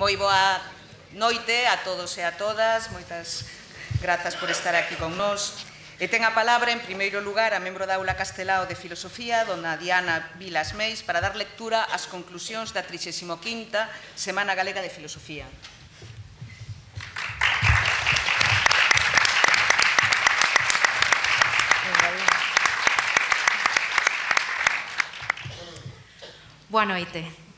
Moi boa noite a todos e a todas. Moitas grazas por estar aquí con nós. E ten a palabra, en primeiro lugar, a membro da Aula Castelao de Filosofía, dona Diana Vilas Meis, para dar lectura ás conclusións da 35ª Semana Galega de Filosofía. Boa noite.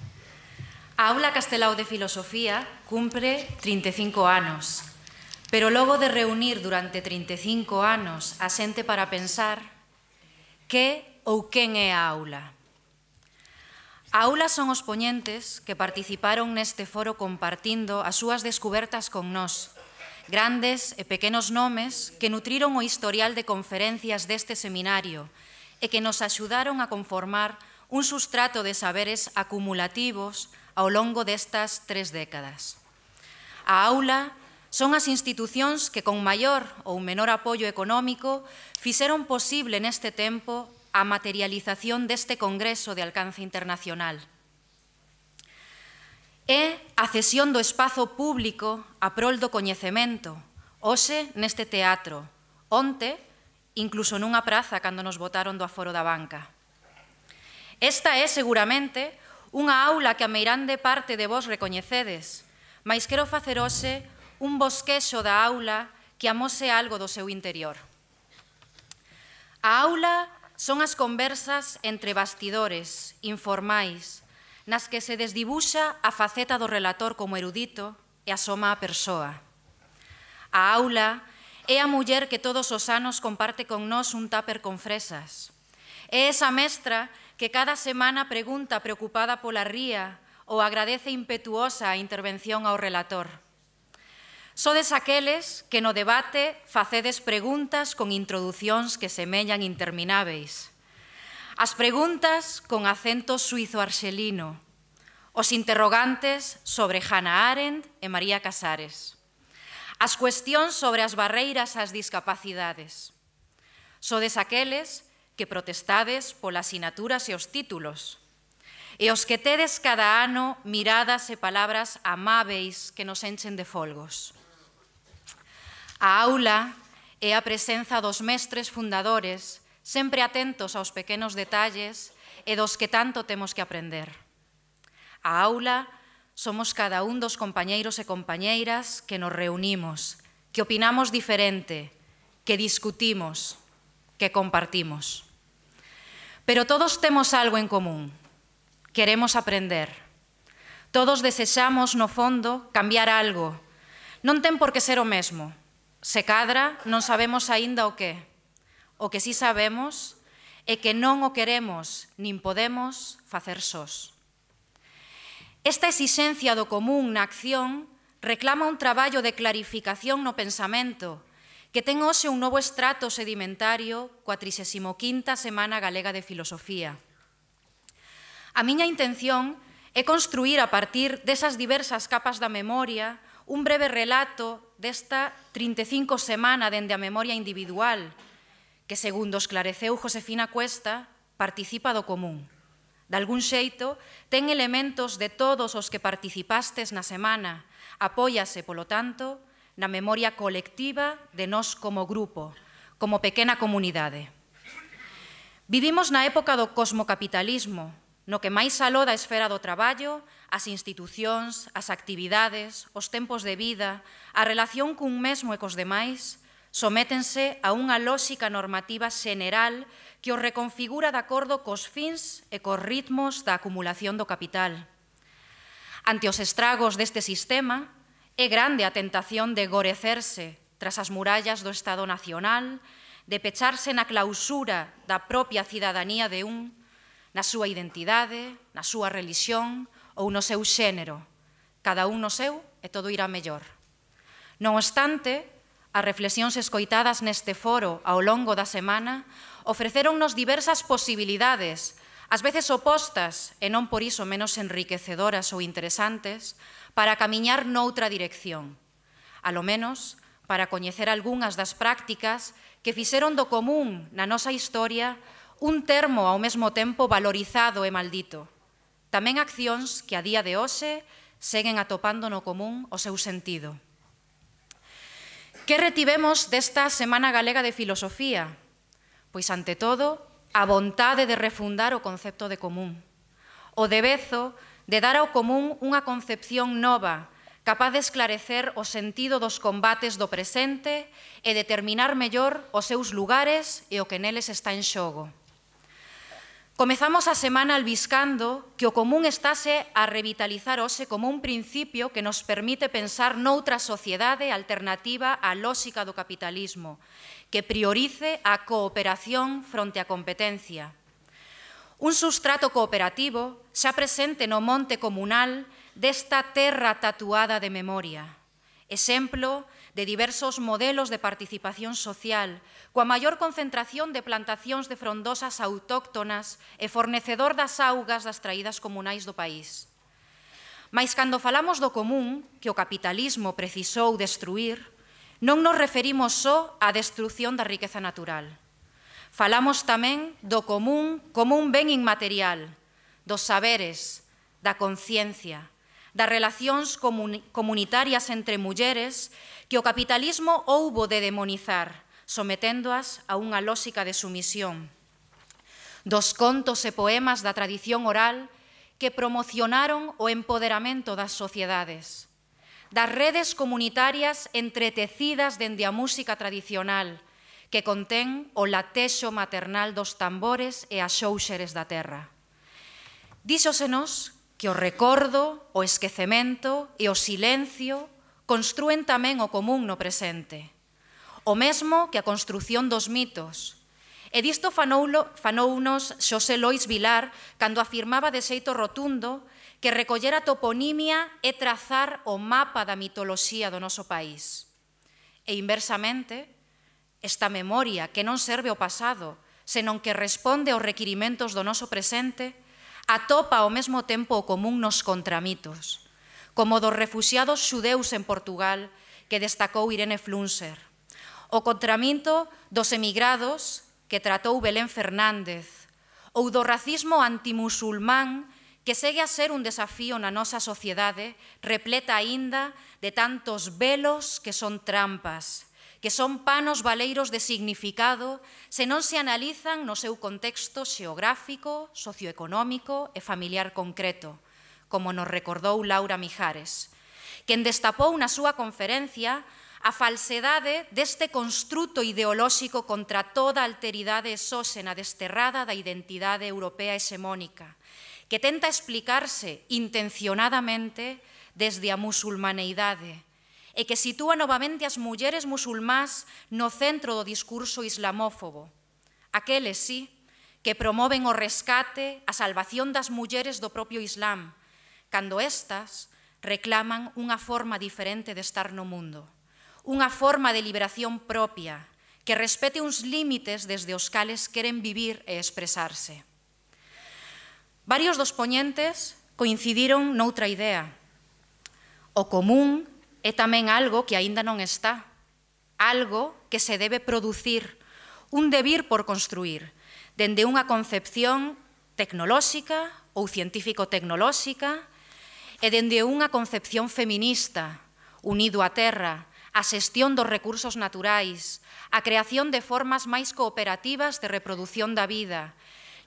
A Aula Castelao de Filosofía cumpre 35 anos, pero logo de reunir durante 35 anos a xente para pensar que ou quen é a aula. A aula son os poñentes que participaron neste foro compartindo as súas descubertas con nós, grandes e pequenos nomes que nutriron o historial de conferencias deste seminario e que nos axudaron a conformar un sustrato de saberes acumulativos ao longo destas tres décadas. A aula son as institucións que con maior ou menor apoio económico fixeron posible neste tempo a materialización deste Congreso de alcance internacional. É a cesión do espazo público a prol do coñecemento, hoxe neste teatro, onte, incluso nunha praza cando nos votaron do aforo da banca. Esta é seguramente unha aula que a meirande parte de vos recoñecedes, mas quero facer hoxe un bosquexo da aula que amose algo do seu interior. A aula son as conversas entre bastidores, informais, nas que se desdibuxa a faceta do relator como erudito e asoma a persoa. A aula é a muller que todos os anos comparte con nós un táper con fresas. É esa mestra que cada semana pregunta preocupada pola ría ou agradece impetuosa a intervención ao relator. Sodes aqueles que no debate facedes preguntas con introducións que semellan intermináveis. As preguntas con acento suizo-arxelino. Os interrogantes sobre Hannah Arendt e María Casares. As cuestións sobre as barreiras ás discapacidades. Sodes aqueles que protestades polas sinaturas e os títulos, e os que tedes cada ano miradas e palabras amáveis que nos enchen de folgos. A aula e a presenza dos mestres fundadores, sempre atentos aos pequenos detalles e dos que tanto temos que aprender. A aula somos cada un dos compañeiros e compañeiras que nos reunimos, que opinamos diferente, que discutimos, que compartimos. Pero todos temos algo en común. Queremos aprender. Todos desexamos, no fondo, cambiar algo. Non ten por que ser o mesmo. Se cadra, non sabemos aínda o que. O que sí sabemos é que non o queremos nin podemos facer sós. Esta exixencia do común na acción reclama un traballo de clarificación no pensamento que ten hoxe un novo estrato sedimentario coa 35ª Semana Galega de Filosofía. A miña intención é construir a partir desas diversas capas da memoria un breve relato desta 35 semana dende a memoria individual, que segundo esclareceu Josefina Cuesta, participa do común. De algún xeito, ten elementos de todos os que participastes na semana, apóiase, polo tanto, na memoria colectiva de nós como grupo, como pequena comunidade. Vivimos na época do cosmocapitalismo, no que máis aló da esfera do traballo, as institucións, as actividades, os tempos de vida, a relación cun mesmo e cos demais, sométense a unha lóxica normativa xeneral que os reconfigura de acordo cos fins e cos ritmos da acumulación do capital. Ante os estragos deste sistema, É grande a tentación de gorecerse tras as murallas do Estado Nacional, de pecharse na clausura da propia cidadanía de un, na súa identidade, na súa religión ou no seu xénero. Cada un no seu e todo irá mellor. Non obstante, as reflexións escoitadas neste foro ao longo da semana ofreceronnos diversas posibilidades ás veces opostas e non por iso menos enriquecedoras ou interesantes, para camiñar noutra dirección, alo menos para coñecer algunhas das prácticas que fixeron do común na nosa historia un termo ao mesmo tempo valorizado e maldito. Tamén accións que a día de hoxe seguen atopando no común o seu sentido. Que retivemos desta Semana Galega de Filosofía? Pois, ante todo, a vontade de refundar o concepto de común. O debezo de dar ao común unha concepción nova, capaz de esclarecer o sentido dos combates do presente e determinar mellor os seus lugares e o que neles está en xogo. Comezamos a semana albiscando que o común estase a revitalizar hoxe como un principio que nos permite pensar noutra sociedade alternativa á lógica do capitalismo, que priorice a cooperación fronte á competencia. Un sustrato cooperativo xa presente no monte comunal desta terra tatuada de memoria. Exemplo de diversos modelos de participación social, coa maior concentración de plantacións de frondosas autóctonas e fornecedor das augas das traídas comunais do país. Mais cando falamos do común, que o capitalismo precisou destruir, non nos referimos só á destrucción da riqueza natural. Falamos tamén do común como un ben inmaterial, dos saberes, da conciencia, das relacións comunitarias entre mulleres que o capitalismo houbo de demonizar, someténdoas a unha lóxica de sumisión. Dos contos e poemas da tradición oral que promocionaron o empoderamento das sociedades, das redes comunitarias entretecidas dende a música tradicional, que contén o latexo maternal dos tambores e as xouxeres da terra. Díxosenos que o recordo, o esquecemento e o silencio construen tamén o común no presente, o mesmo que a construción dos mitos. E disto fanoulo, fanounos Xosé Lois Vilar cando afirmaba de xeito rotundo que recoller a toponimia e trazar o mapa da mitoloxía do noso país. E inversamente, esta memoria que non serve ao pasado, senón que responde aos requirimentos do noso presente, atopa ao mesmo tempo o común nos contramitos, como dos refugiados xudeus en Portugal que destacou Irene Flunser, o contraminto dos emigrados que tratou Belén Fernández, ou do racismo antimusulmán que segue a ser un desafío na nosa sociedade repleta aínda de tantos velos que son trampas, que son panos valeiros de significado se non se analizan no seu contexto xeográfico, socioeconómico e familiar concreto, como nos recordou Laura Mijares, quen destapou na súa conferencia a falsedade deste construto ideolóxico contra toda alteridade exóxena desterrada da identidade europea hexemónica, que tenta explicarse intencionadamente desde a musulmaneidade, e que sitúa novamente as mulleres musulmás no centro do discurso islamófobo. Aqueles, sí, que promoven o rescate, a salvación das mulleres do propio Islam, cando estas reclaman unha forma diferente de estar no mundo, unha forma de liberación propia, que respete uns límites desde os cales queren vivir e expresarse. Varios dos poñentes coincidiron noutra idea. O común é tamén algo que aínda non está, algo que se debe producir, un debir por construir, dende unha concepción tecnolóxica ou científico-tecnolóxica e dende unha concepción feminista, unido á terra, a xestión dos recursos naturais, a creación de formas máis cooperativas de reproducción da vida,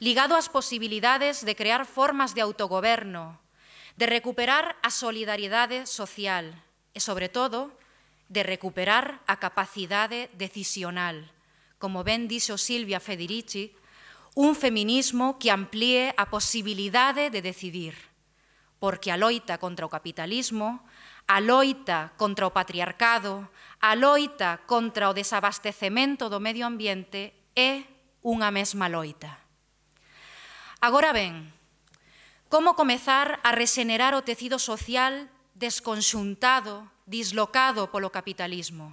ligado ás posibilidades de crear formas de autogoberno, de recuperar a solidariedade social, e, sobre todo, de recuperar a capacidade decisional, como ben dixo Silvia Federici, un feminismo que amplíe a posibilidade de decidir, porque a loita contra o capitalismo, a loita contra o patriarcado, a loita contra o desabastecemento do medio ambiente é unha mesma loita. Agora ben, como comezar a resenerar o tecido social desconxuntado, dislocado polo capitalismo.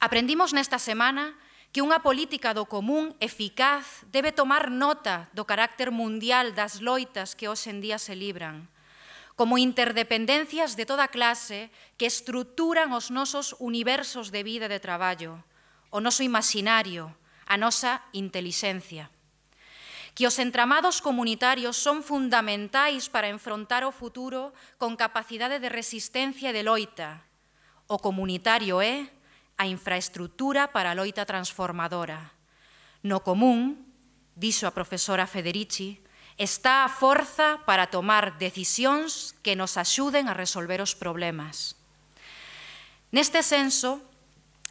Aprendimos nesta semana que unha política do común eficaz debe tomar nota do carácter mundial das loitas que hoxe en día se libran, como interdependencias de toda clase que estruturan os nosos universos de vida e de traballo, o noso imaginario, a nosa intelixencia que os entramados comunitarios son fundamentais para enfrontar o futuro con capacidade de resistencia e de loita. O comunitario é a infraestructura para a loita transformadora. No común, dixo a profesora Federici, está a forza para tomar decisións que nos axuden a resolver os problemas. Neste senso,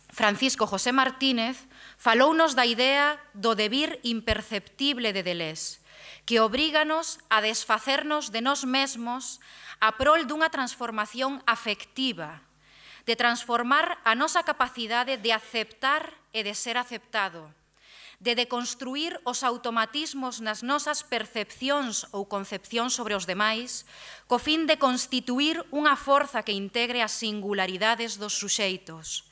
Francisco José Martínez Falounos da idea do debir imperceptible de Deleuze, que obríganos a desfacernos de nós mesmos a prol dunha transformación afectiva, de transformar a nosa capacidade de aceptar e de ser aceptado, de deconstruir os automatismos nas nosas percepcións ou concepcións sobre os demais, co fin de constituir unha forza que integre as singularidades dos suxeitos,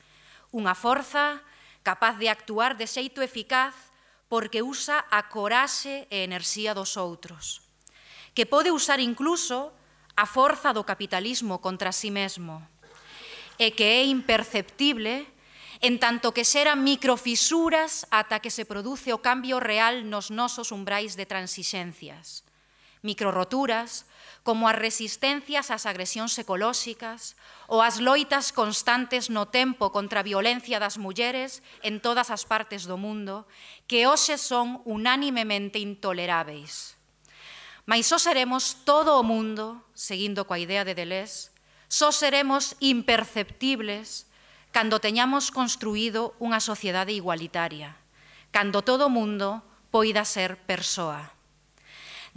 unha forza que capaz de actuar de xeito eficaz porque usa a coraxe e enerxía dos outros, que pode usar incluso a forza do capitalismo contra sí mesmo, e que é imperceptible en tanto que xera microfisuras ata que se produce o cambio real nos nosos umbrais de transixencias microroturas, como as resistencias ás agresións ecolóxicas ou as loitas constantes no tempo contra a violencia das mulleres en todas as partes do mundo, que hoxe son unánimemente intoleráveis. Mais só seremos todo o mundo, seguindo coa idea de Deleuze, só seremos imperceptibles cando teñamos construído unha sociedade igualitaria, cando todo o mundo poida ser persoa.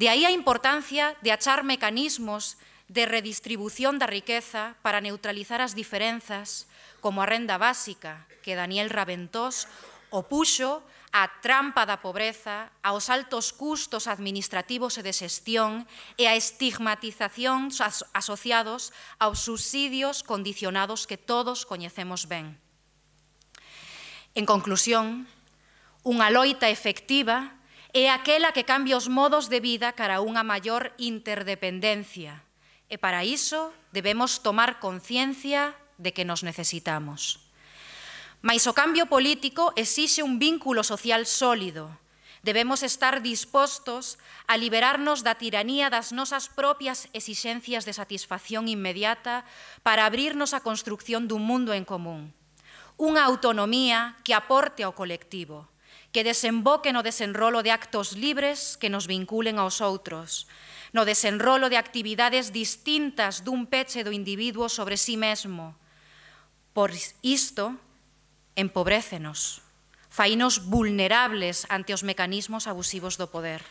De aí a importancia de achar mecanismos de redistribución da riqueza para neutralizar as diferenzas, como a renda básica, que Daniel Raventós opuxo á trampa da pobreza, aos altos custos administrativos e de xestión e a estigmatización asociados aos subsidios condicionados que todos coñecemos ben. En conclusión, unha loita efectiva é aquela que cambia os modos de vida cara a unha maior interdependencia. E para iso debemos tomar conciencia de que nos necesitamos. Mais o cambio político exixe un vínculo social sólido. Debemos estar dispostos a liberarnos da tiranía das nosas propias exixencias de satisfacción inmediata para abrirnos á construcción dun mundo en común. Unha autonomía que aporte ao colectivo, que desemboque no desenrolo de actos libres que nos vinculen aos outros, no desenrolo de actividades distintas dun peche do individuo sobre sí mesmo. Por isto, empobrécenos, fainos vulnerables ante os mecanismos abusivos do poder.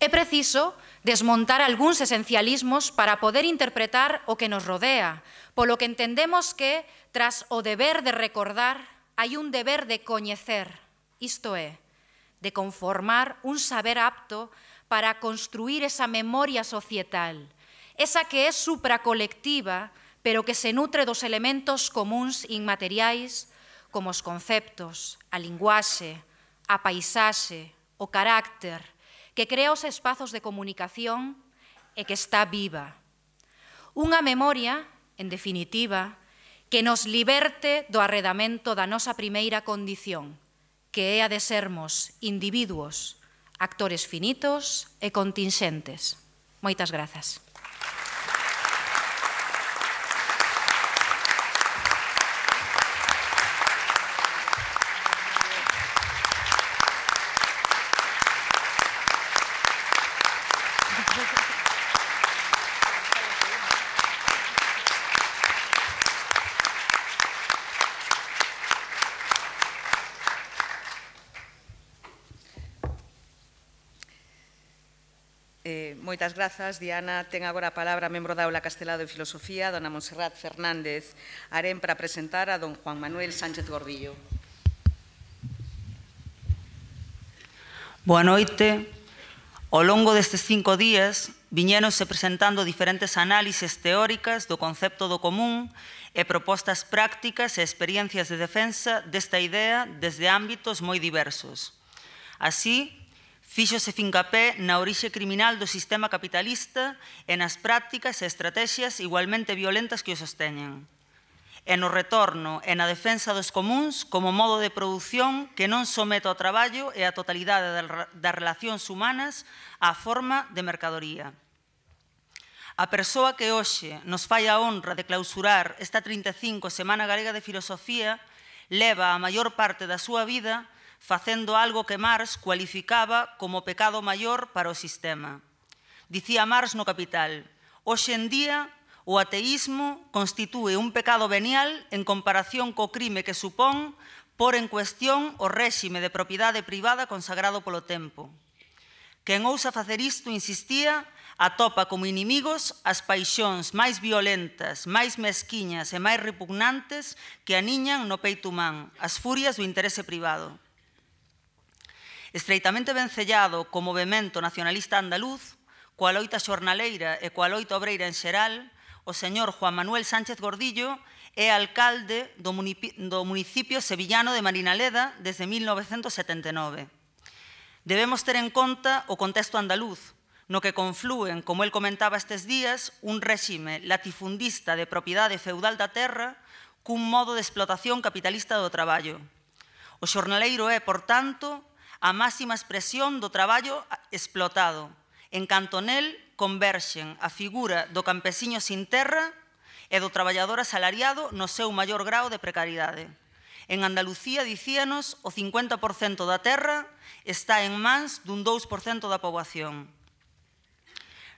É preciso desmontar algúns esencialismos para poder interpretar o que nos rodea, polo que entendemos que, tras o deber de recordar, hai un deber de coñecer, isto é, de conformar un saber apto para construir esa memoria societal, esa que é supracolectiva, pero que se nutre dos elementos comuns inmateriais, como os conceptos, a linguaxe, a paisaxe, o carácter, que crea os espazos de comunicación e que está viva. Unha memoria, en definitiva, que nos liberte do arredamento da nosa primeira condición, que é a de sermos individuos, actores finitos e contingentes. Moitas grazas. Moitas grazas, Diana. Ten agora a palabra a membro da Aula Castelado de Filosofía, dona Monserrat Fernández Arén, para presentar a don Juan Manuel Sánchez Gordillo. Boa noite. Ao longo destes cinco días, viñéronse presentando diferentes análises teóricas do concepto do común e propostas prácticas e experiencias de defensa desta idea desde ámbitos moi diversos. Así, Fíxose fincapé na orixe criminal do sistema capitalista e nas prácticas e estrategias igualmente violentas que o sosteñen. E no retorno e na defensa dos comuns como modo de produción que non somete ao traballo e á totalidade das relacións humanas á forma de mercadoría. A persoa que hoxe nos fai a honra de clausurar esta 35 Semana Galega de Filosofía leva a maior parte da súa vida facendo algo que Marx cualificaba como pecado maior para o sistema. Dicía Marx no Capital, hoxe en día o ateísmo constitúe un pecado venial en comparación co crime que supón por en cuestión o réxime de propiedade privada consagrado polo tempo. Quen ousa facer isto, insistía, atopa como inimigos as paixóns máis violentas, máis mesquiñas e máis repugnantes que aniñan no peito humán, as furias do interese privado estreitamente vencellado co movemento nacionalista andaluz, coa loita xornaleira e coa loita obreira en xeral, o señor Juan Manuel Sánchez Gordillo é alcalde do, municipio sevillano de Marinaleda desde 1979. Debemos ter en conta o contexto andaluz, no que confluen, como el comentaba estes días, un réxime latifundista de propiedade feudal da terra cun modo de explotación capitalista do traballo. O xornaleiro é, por tanto, a máxima expresión do traballo explotado. En nel converxen a figura do campesiño sin terra e do traballador asalariado no seu maior grao de precariedade. En Andalucía, dicíanos, o 50% da terra está en mans dun 2% da poboación.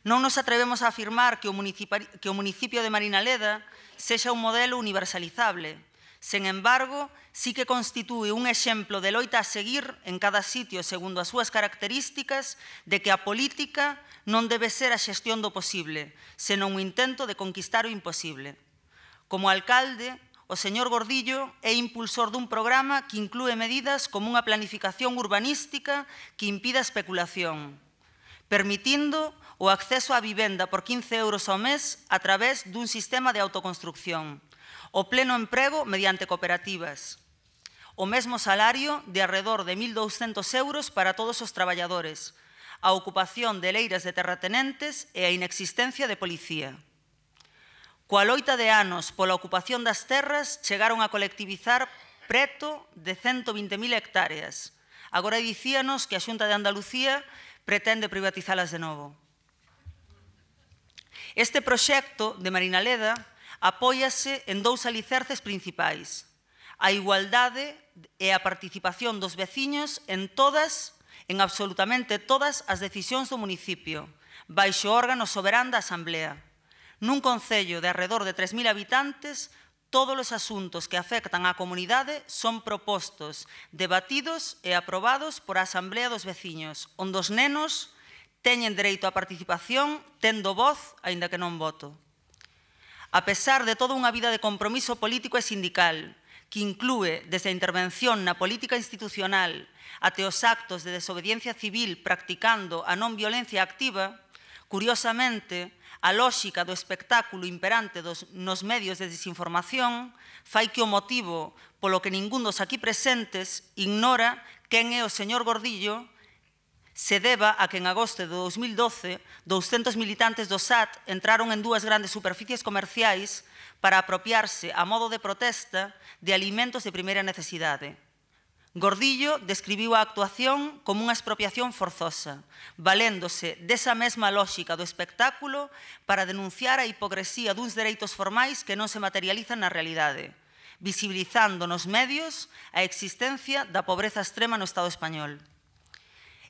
Non nos atrevemos a afirmar que o, que o municipio de Marinaleda sexa un modelo universalizable. Sen embargo, sí que constitúe un exemplo de loita a seguir en cada sitio segundo as súas características de que a política non debe ser a xestión do posible, senón un intento de conquistar o imposible. Como alcalde, o señor Gordillo é impulsor dun programa que inclúe medidas como unha planificación urbanística que impida a especulación, permitindo o acceso á vivenda por 15 euros ao mes a través dun sistema de autoconstrucción, o pleno emprego mediante cooperativas, o mesmo salario de arredor de 1.200 euros para todos os traballadores, a ocupación de leiras de terratenentes e a inexistencia de policía. Coa loita de anos pola ocupación das terras chegaron a colectivizar preto de 120.000 hectáreas. Agora dicíanos que a Xunta de Andalucía pretende privatizalas de novo. Este proxecto de Marinaleda apóiase en dous alicerces principais a igualdade e a participación dos veciños en todas, en absolutamente todas as decisións do municipio, baixo órgano soberán da Asamblea. Nun concello de alrededor de 3.000 habitantes, todos os asuntos que afectan á comunidade son propostos, debatidos e aprobados por a Asamblea dos Veciños, onde os nenos teñen dereito á participación tendo voz, aínda que non voto. A pesar de toda unha vida de compromiso político e sindical, que inclúe desde a intervención na política institucional até os actos de desobediencia civil practicando a non violencia activa, curiosamente, a lógica do espectáculo imperante dos, nos medios de desinformación fai que o motivo polo que ningún dos aquí presentes ignora quen é o señor Gordillo se deba a que en agosto de 2012 200 militantes do SAT entraron en dúas grandes superficies comerciais para apropiarse a modo de protesta de alimentos de primeira necesidade. Gordillo describiu a actuación como unha expropiación forzosa, valéndose desa mesma lógica do espectáculo para denunciar a hipocresía duns dereitos formais que non se materializan na realidade, visibilizando nos medios a existencia da pobreza extrema no Estado español.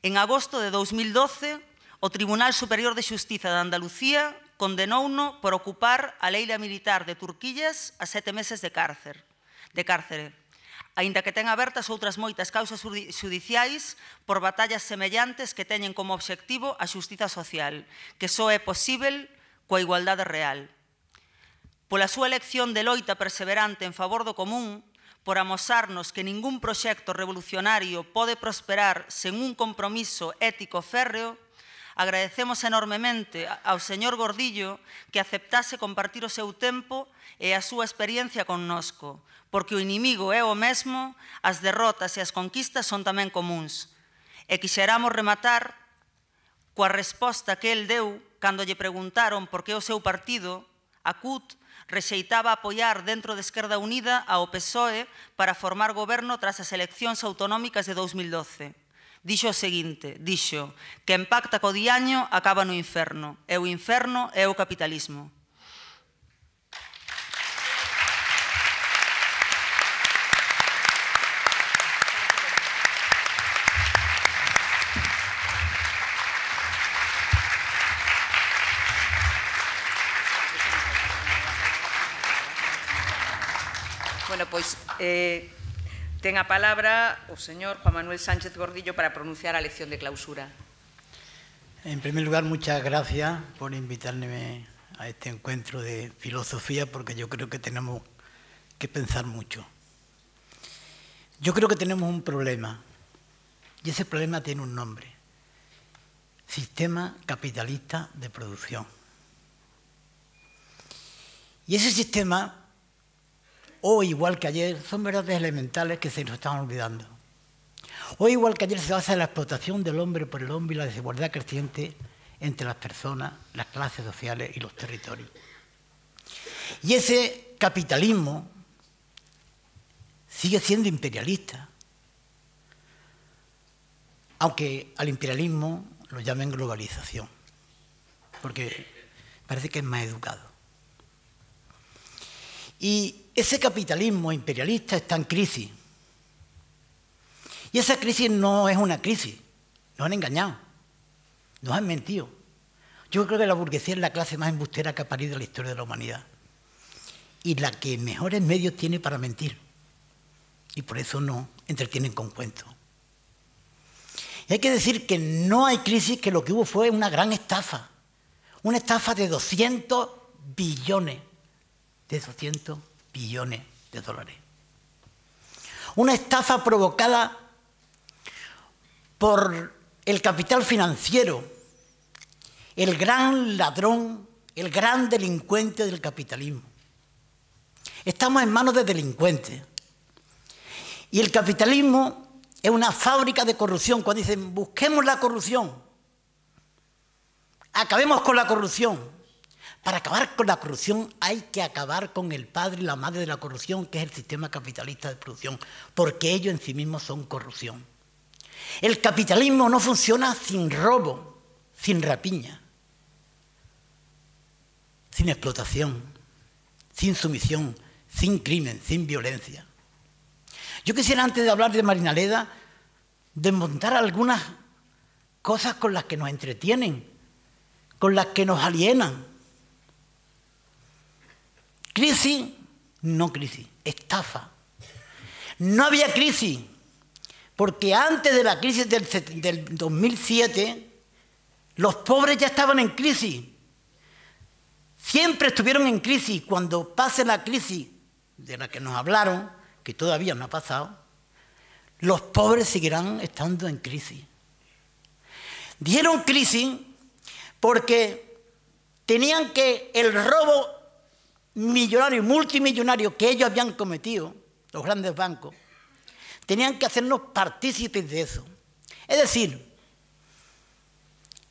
En agosto de 2012, o Tribunal Superior de Xustiza de Andalucía condenouno por ocupar a leila militar de Turquillas a sete meses de cárcere. de cárcere, aínda que ten abertas outras moitas causas judiciais por batallas semellantes que teñen como obxectivo a xustiza social, que só é posible coa igualdade real. Pola súa elección de loita perseverante en favor do común, por amosarnos que ningún proxecto revolucionario pode prosperar sen un compromiso ético férreo, agradecemos enormemente ao señor Gordillo que aceptase compartir o seu tempo e a súa experiencia connosco, porque o inimigo é o mesmo, as derrotas e as conquistas son tamén comuns. E quixeramos rematar coa resposta que el deu cando lle preguntaron por que o seu partido, a CUT, rexeitaba apoiar dentro de Esquerda Unida ao PSOE para formar goberno tras as eleccións autonómicas de 2012. Dixo o seguinte, dixo, que pacta co diaño acaba no inferno, e o inferno é o capitalismo. Pues eh, tenga palabra el señor Juan Manuel Sánchez Gordillo para pronunciar la lección de clausura. En primer lugar, muchas gracias por invitarme a este encuentro de filosofía, porque yo creo que tenemos que pensar mucho. Yo creo que tenemos un problema, y ese problema tiene un nombre, sistema capitalista de producción. Y ese sistema hoy igual que ayer son verdades elementales que se nos están olvidando. Hoy igual que ayer se basa en la explotación del hombre por el hombre y la desigualdad creciente entre las personas, las clases sociales y los territorios. Y ese capitalismo sigue siendo imperialista, aunque al imperialismo lo llamen globalización, porque parece que es más educado. Y ese capitalismo imperialista está en crisis. Y esa crisis no es una crisis, nos han engañado, nos han mentido. Yo creo que la burguesía es la clase más embustera que ha parido la historia de la humanidad y la que mejores medios tiene para mentir. Y por eso no entretienen con cuentos. Y hay que decir que no hay crisis, que lo que hubo fue una gran estafa. Una estafa de 200 billones de 200 billones de dólares. Una estafa provocada por el capital financiero, el gran ladrón, el gran delincuente del capitalismo. Estamos en manos de delincuentes. Y el capitalismo es una fábrica de corrupción. Cuando dicen, busquemos la corrupción, acabemos con la corrupción, para acabar con la corrupción hay que acabar con el padre y la madre de la corrupción, que es el sistema capitalista de producción, porque ellos en sí mismos son corrupción. El capitalismo no funciona sin robo, sin rapiña, sin explotación, sin sumisión, sin crimen, sin violencia. Yo quisiera, antes de hablar de Marinaleda, desmontar algunas cosas con las que nos entretienen, con las que nos alienan Crisis, no crisis, estafa. No había crisis, porque antes de la crisis del, 2007, los pobres ya estaban en crisis. Siempre estuvieron en crisis. Cuando pase la crisis de la que nos hablaron, que todavía no ha pasado, los pobres seguirán estando en crisis. Dieron crisis porque tenían que el robo millonarios, multimillonarios que ellos habían cometido, los grandes bancos, tenían que hacernos partícipes de eso. Es decir,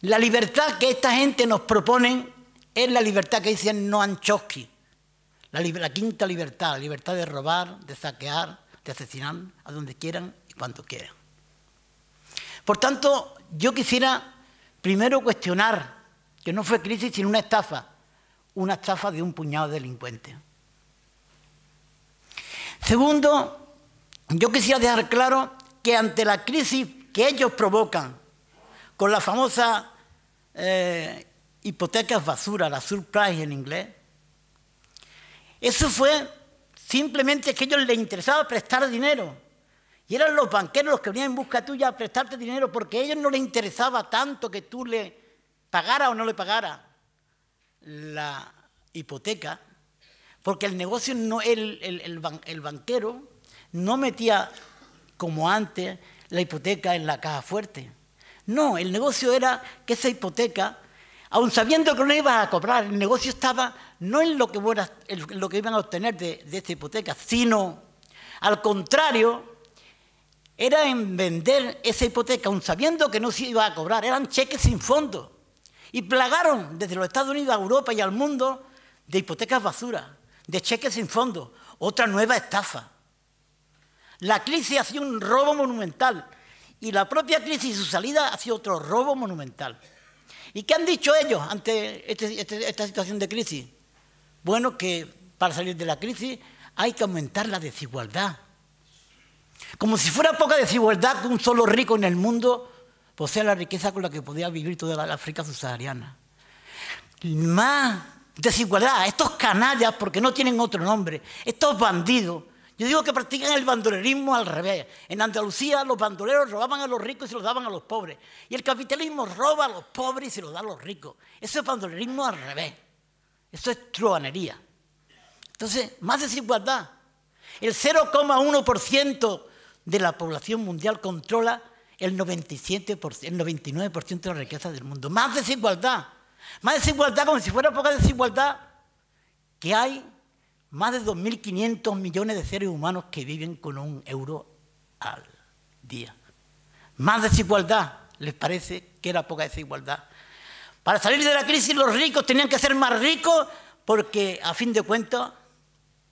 la libertad que esta gente nos proponen es la libertad que dice Noam la, quinta libertad, la libertad de robar, de saquear, de asesinar a donde quieran y cuando quieran. Por tanto, yo quisiera primero cuestionar que no fue crisis sino una estafa una estafa de un puñado de delincuentes. Segundo, yo quisiera dejar claro que ante la crisis que ellos provocan con las famosas eh, hipotecas basura, la surprise en inglés, eso fue simplemente que a ellos les interesaba prestar dinero. Y eran los banqueros los que venían en busca tuya a prestarte dinero porque a ellos no les interesaba tanto que tú le pagara o no le pagaras la hipoteca, porque el negocio, no, el, banquero no metía como antes la hipoteca en la caja fuerte. No, el negocio era que esa hipoteca, aun sabiendo que no iba a cobrar, el negocio estaba no en lo que, iban a obtener de, de esta hipoteca, sino al contrario, era en vender esa hipoteca, aun sabiendo que no se iba a cobrar, eran cheques sin fondo y plagaron desde los Estados Unidos a Europa y al mundo de hipotecas basura, de cheques sin fondo, otra nueva estafa. La crisis ha sido un robo monumental y la propia crisis y su salida ha sido otro robo monumental. ¿Y qué han dicho ellos ante este, este, esta situación de crisis? Bueno, que para salir de la crisis hay que aumentar la desigualdad. Como si fuera poca desigualdad que un solo rico en el mundo posee pues la riqueza con la que podía vivir toda la África subsahariana. Más desigualdad, estos canallas, porque no tienen otro nombre, estos bandidos. Yo digo que practican el bandolerismo al revés. En Andalucía los bandoleros robaban a los ricos y se los daban a los pobres. Y el capitalismo roba a los pobres y se los da a los ricos. Eso es bandolerismo al revés. Eso es truanería. Entonces, más desigualdad. El 0,1% de la población mundial controla el el 99% de la riqueza del mundo. Más desigualdad, más desigualdad como si fuera poca desigualdad, que hay más de 2.500 millones de seres humanos que viven con un euro al día. Más desigualdad, les parece que era poca desigualdad. Para salir de la crisis los ricos tenían que ser más ricos porque a fin de cuentas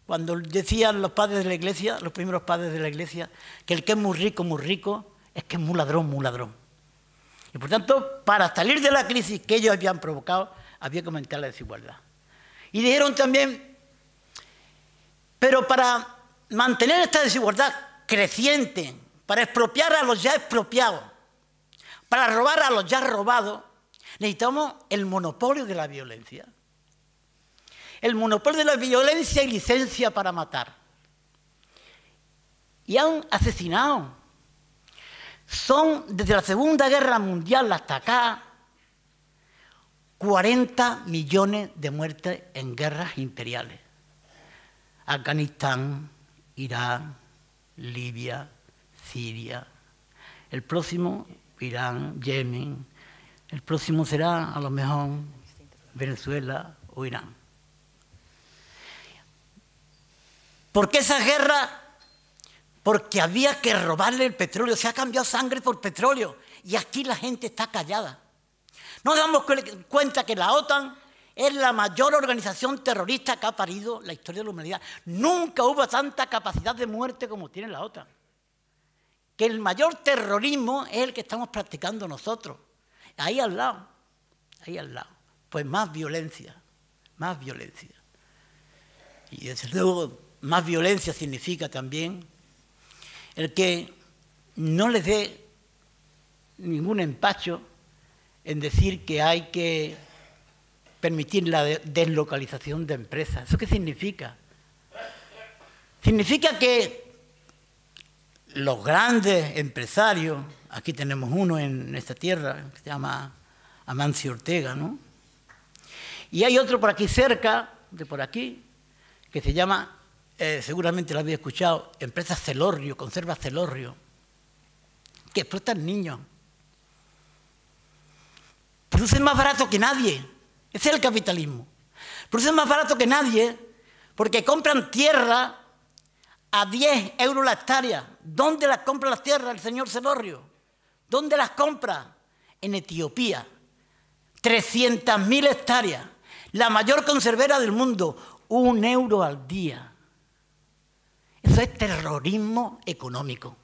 cuando decían los padres de la iglesia, los primeros padres de la iglesia, que el que es muy rico, muy rico, es que es muy ladrón, muy ladrón. Y por tanto, para salir de la crisis que ellos habían provocado, había que aumentar la desigualdad. Y dijeron también, pero para mantener esta desigualdad creciente, para expropiar a los ya expropiados, para robar a los ya robados, necesitamos el monopolio de la violencia. El monopolio de la violencia y licencia para matar. Y han asesinado son desde la Segunda Guerra Mundial hasta acá 40 millones de muertes en guerras imperiales. Afganistán, Irán, Libia, Siria. El próximo, Irán, Yemen. El próximo será, a lo mejor, Venezuela o Irán. Porque esa guerra porque había que robarle el petróleo. Se ha cambiado sangre por petróleo. Y aquí la gente está callada. Nos damos cuenta que la OTAN es la mayor organización terrorista que ha parido la historia de la humanidad. Nunca hubo tanta capacidad de muerte como tiene la OTAN. Que el mayor terrorismo es el que estamos practicando nosotros. Ahí al lado, ahí al lado. Pues más violencia, más violencia. Y desde luego más violencia significa también el que no les dé ningún empacho en decir que hay que permitir la deslocalización de empresas. ¿Eso qué significa? Significa que los grandes empresarios, aquí tenemos uno en esta tierra, que se llama Amancio Ortega, ¿no? Y hay otro por aquí cerca, de por aquí, que se llama eh, seguramente lo habéis escuchado, empresa Celorrio, conserva Celorrio, que explotan niños. Producen más barato que nadie. Ese es el capitalismo. Producen más barato que nadie porque compran tierra a 10 euros la hectárea. ¿Dónde las compra la tierra el señor Celorrio? ¿Dónde las compra? En Etiopía. 300.000 hectáreas. La mayor conservera del mundo. Un euro al día. Eso es terrorismo económico.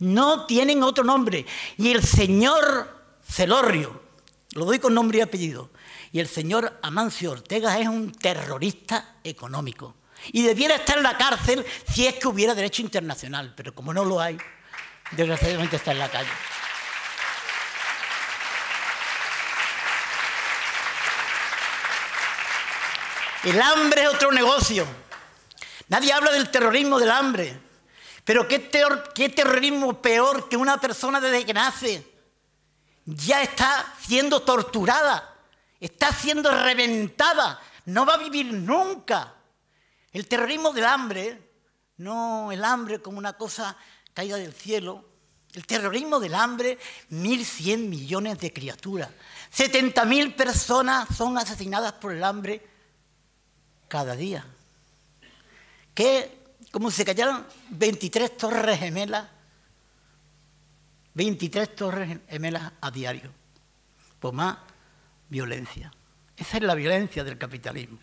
No tienen otro nombre. Y el señor Celorrio, lo doy con nombre y apellido, y el señor Amancio Ortega es un terrorista económico. Y debiera estar en la cárcel si es que hubiera derecho internacional, pero como no lo hay, desgraciadamente está en la calle. El hambre es otro negocio. Nadie habla del terrorismo del hambre. Pero qué, terrorismo peor que una persona desde que nace ya está siendo torturada, está siendo reventada, no va a vivir nunca. El terrorismo del hambre, no el hambre como una cosa caída del cielo, el terrorismo del hambre, 1.100 millones de criaturas, 70.000 personas son asesinadas por el hambre cada día que, como se callaron 23 torres gemelas, 23 torres gemelas a diario, por más violencia. Esa es la violencia del capitalismo.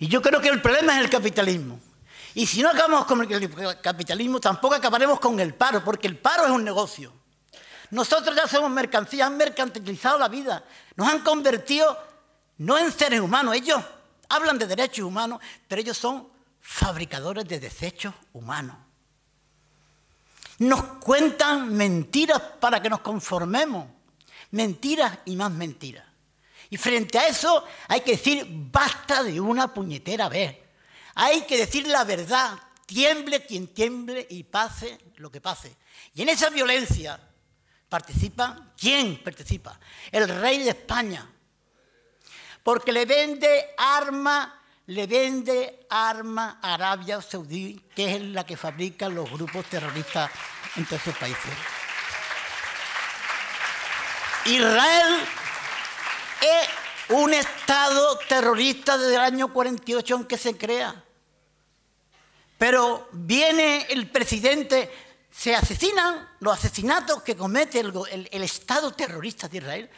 Y yo creo que el problema es el capitalismo. Y si no acabamos con el capitalismo, tampoco acabaremos con el paro, porque el paro es un negocio. Nosotros ya somos mercancías, han mercantilizado la vida, nos han convertido no en seres humanos, ellos hablan de derechos humanos, pero ellos son fabricadores de desechos humanos. Nos cuentan mentiras para que nos conformemos. Mentiras y más mentiras. Y frente a eso hay que decir basta de una puñetera vez. Hay que decir la verdad, tiemble quien tiemble y pase lo que pase. Y en esa violencia participa, ¿quién participa? El rey de España. Porque le vende armas le vende armas a Arabia Saudí, que es la que fabrican los grupos terroristas en todos esos países. Israel es un Estado terrorista desde el año 48 que se crea. Pero viene el presidente, se asesinan los asesinatos que comete el, Estado terrorista de Israel.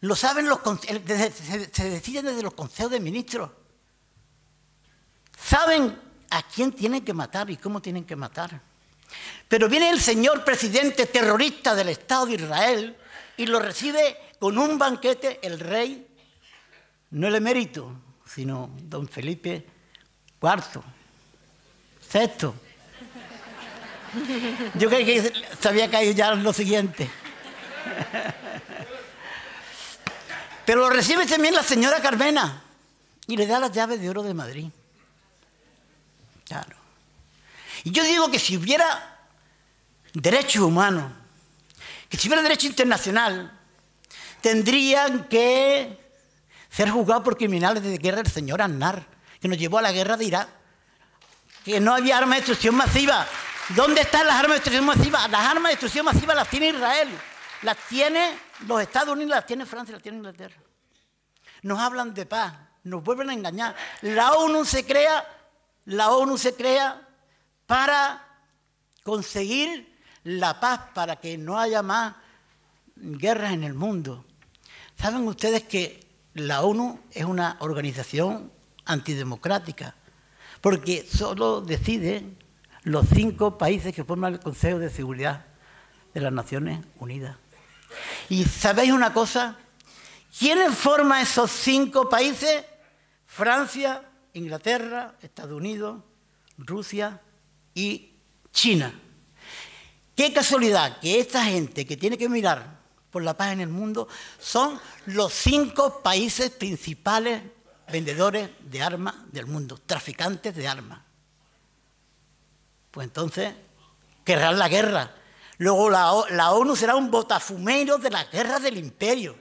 Lo saben los, se deciden desde los consejos de ministros. Saben a quién tienen que matar y cómo tienen que matar. Pero viene el señor presidente terrorista del Estado de Israel y lo recibe con un banquete el rey, no el emérito, sino don Felipe IV, sexto. Yo creí que se había caído ya lo siguiente. Pero lo recibe también la señora Carmena y le da las llaves de oro de Madrid. Claro. Y yo digo que si hubiera derechos humanos, que si hubiera derecho internacional, tendrían que ser juzgados por criminales de guerra el señor Aznar, que nos llevó a la guerra de Irak, que no había armas de destrucción masiva. ¿Dónde están las armas de destrucción masiva? Las armas de destrucción masiva las tiene Israel, las tiene los Estados Unidos, las tiene Francia, las tiene Inglaterra. Nos hablan de paz, nos vuelven a engañar. La ONU se crea la ONU se crea para conseguir la paz, para que no haya más guerras en el mundo. ¿Saben ustedes que la ONU es una organización antidemocrática? Porque solo deciden los cinco países que forman el Consejo de Seguridad de las Naciones Unidas. ¿Y sabéis una cosa? ¿Quiénes forman esos cinco países? Francia, Inglaterra, Estados Unidos, Rusia y China. Qué casualidad que esta gente que tiene que mirar por la paz en el mundo son los cinco países principales vendedores de armas del mundo, traficantes de armas. Pues entonces, querrán la guerra. Luego la, ONU será un botafumero de la guerra del imperio.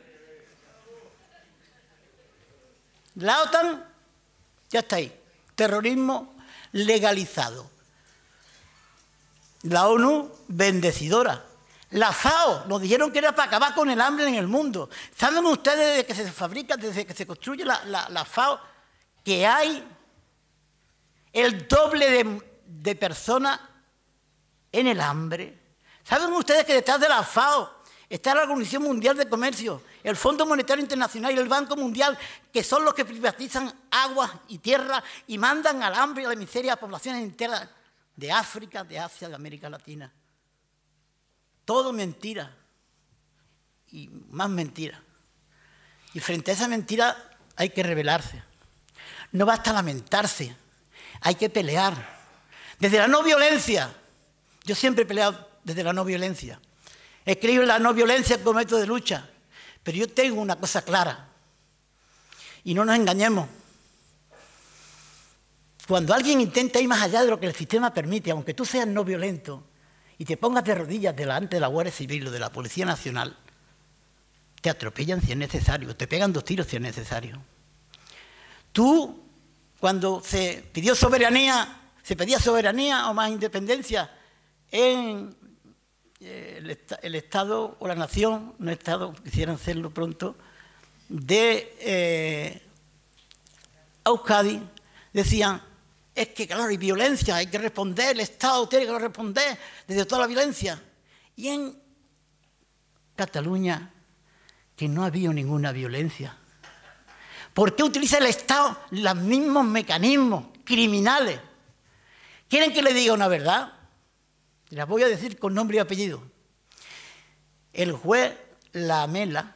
La OTAN ya está ahí. Terrorismo legalizado. La ONU bendecidora. La FAO nos dijeron que era para acabar con el hambre en el mundo. ¿Saben ustedes desde que se fabrica, desde que se construye la, FAO, que hay el doble de, de personas en el hambre? ¿Saben ustedes que detrás de la FAO está la Organización Mundial de Comercio, el Fondo Monetario Internacional y el Banco Mundial, que son los que privatizan aguas y tierra y mandan al hambre y a la miseria a poblaciones enteras de África, de Asia, de América Latina. Todo mentira y más mentira. Y frente a esa mentira hay que rebelarse. No basta lamentarse, hay que pelear. Desde la no violencia, yo siempre he peleado desde la no violencia. escribe la no violencia como método de lucha. Pero yo tengo una cosa clara. Y no nos engañemos. Cuando alguien intenta ir más allá de lo que el sistema permite, aunque tú seas no violento y te pongas de rodillas delante de la Guardia Civil o de la Policía Nacional, te atropellan si es necesario, te pegan dos tiros si es necesario. Tú, cuando se pidió soberanía, se pedía soberanía o más independencia en el, el, Estado o la nación, no Estado, quisieran hacerlo pronto, de eh, decían, es que claro, hay violencia, hay que responder, el Estado tiene que responder desde toda la violencia. Y en Cataluña, que no había ninguna violencia. ¿Por qué utiliza el Estado los mismos mecanismos criminales? ¿Quieren que le diga una verdad? Las voy a decir con nombre y apellido. El juez Lamela,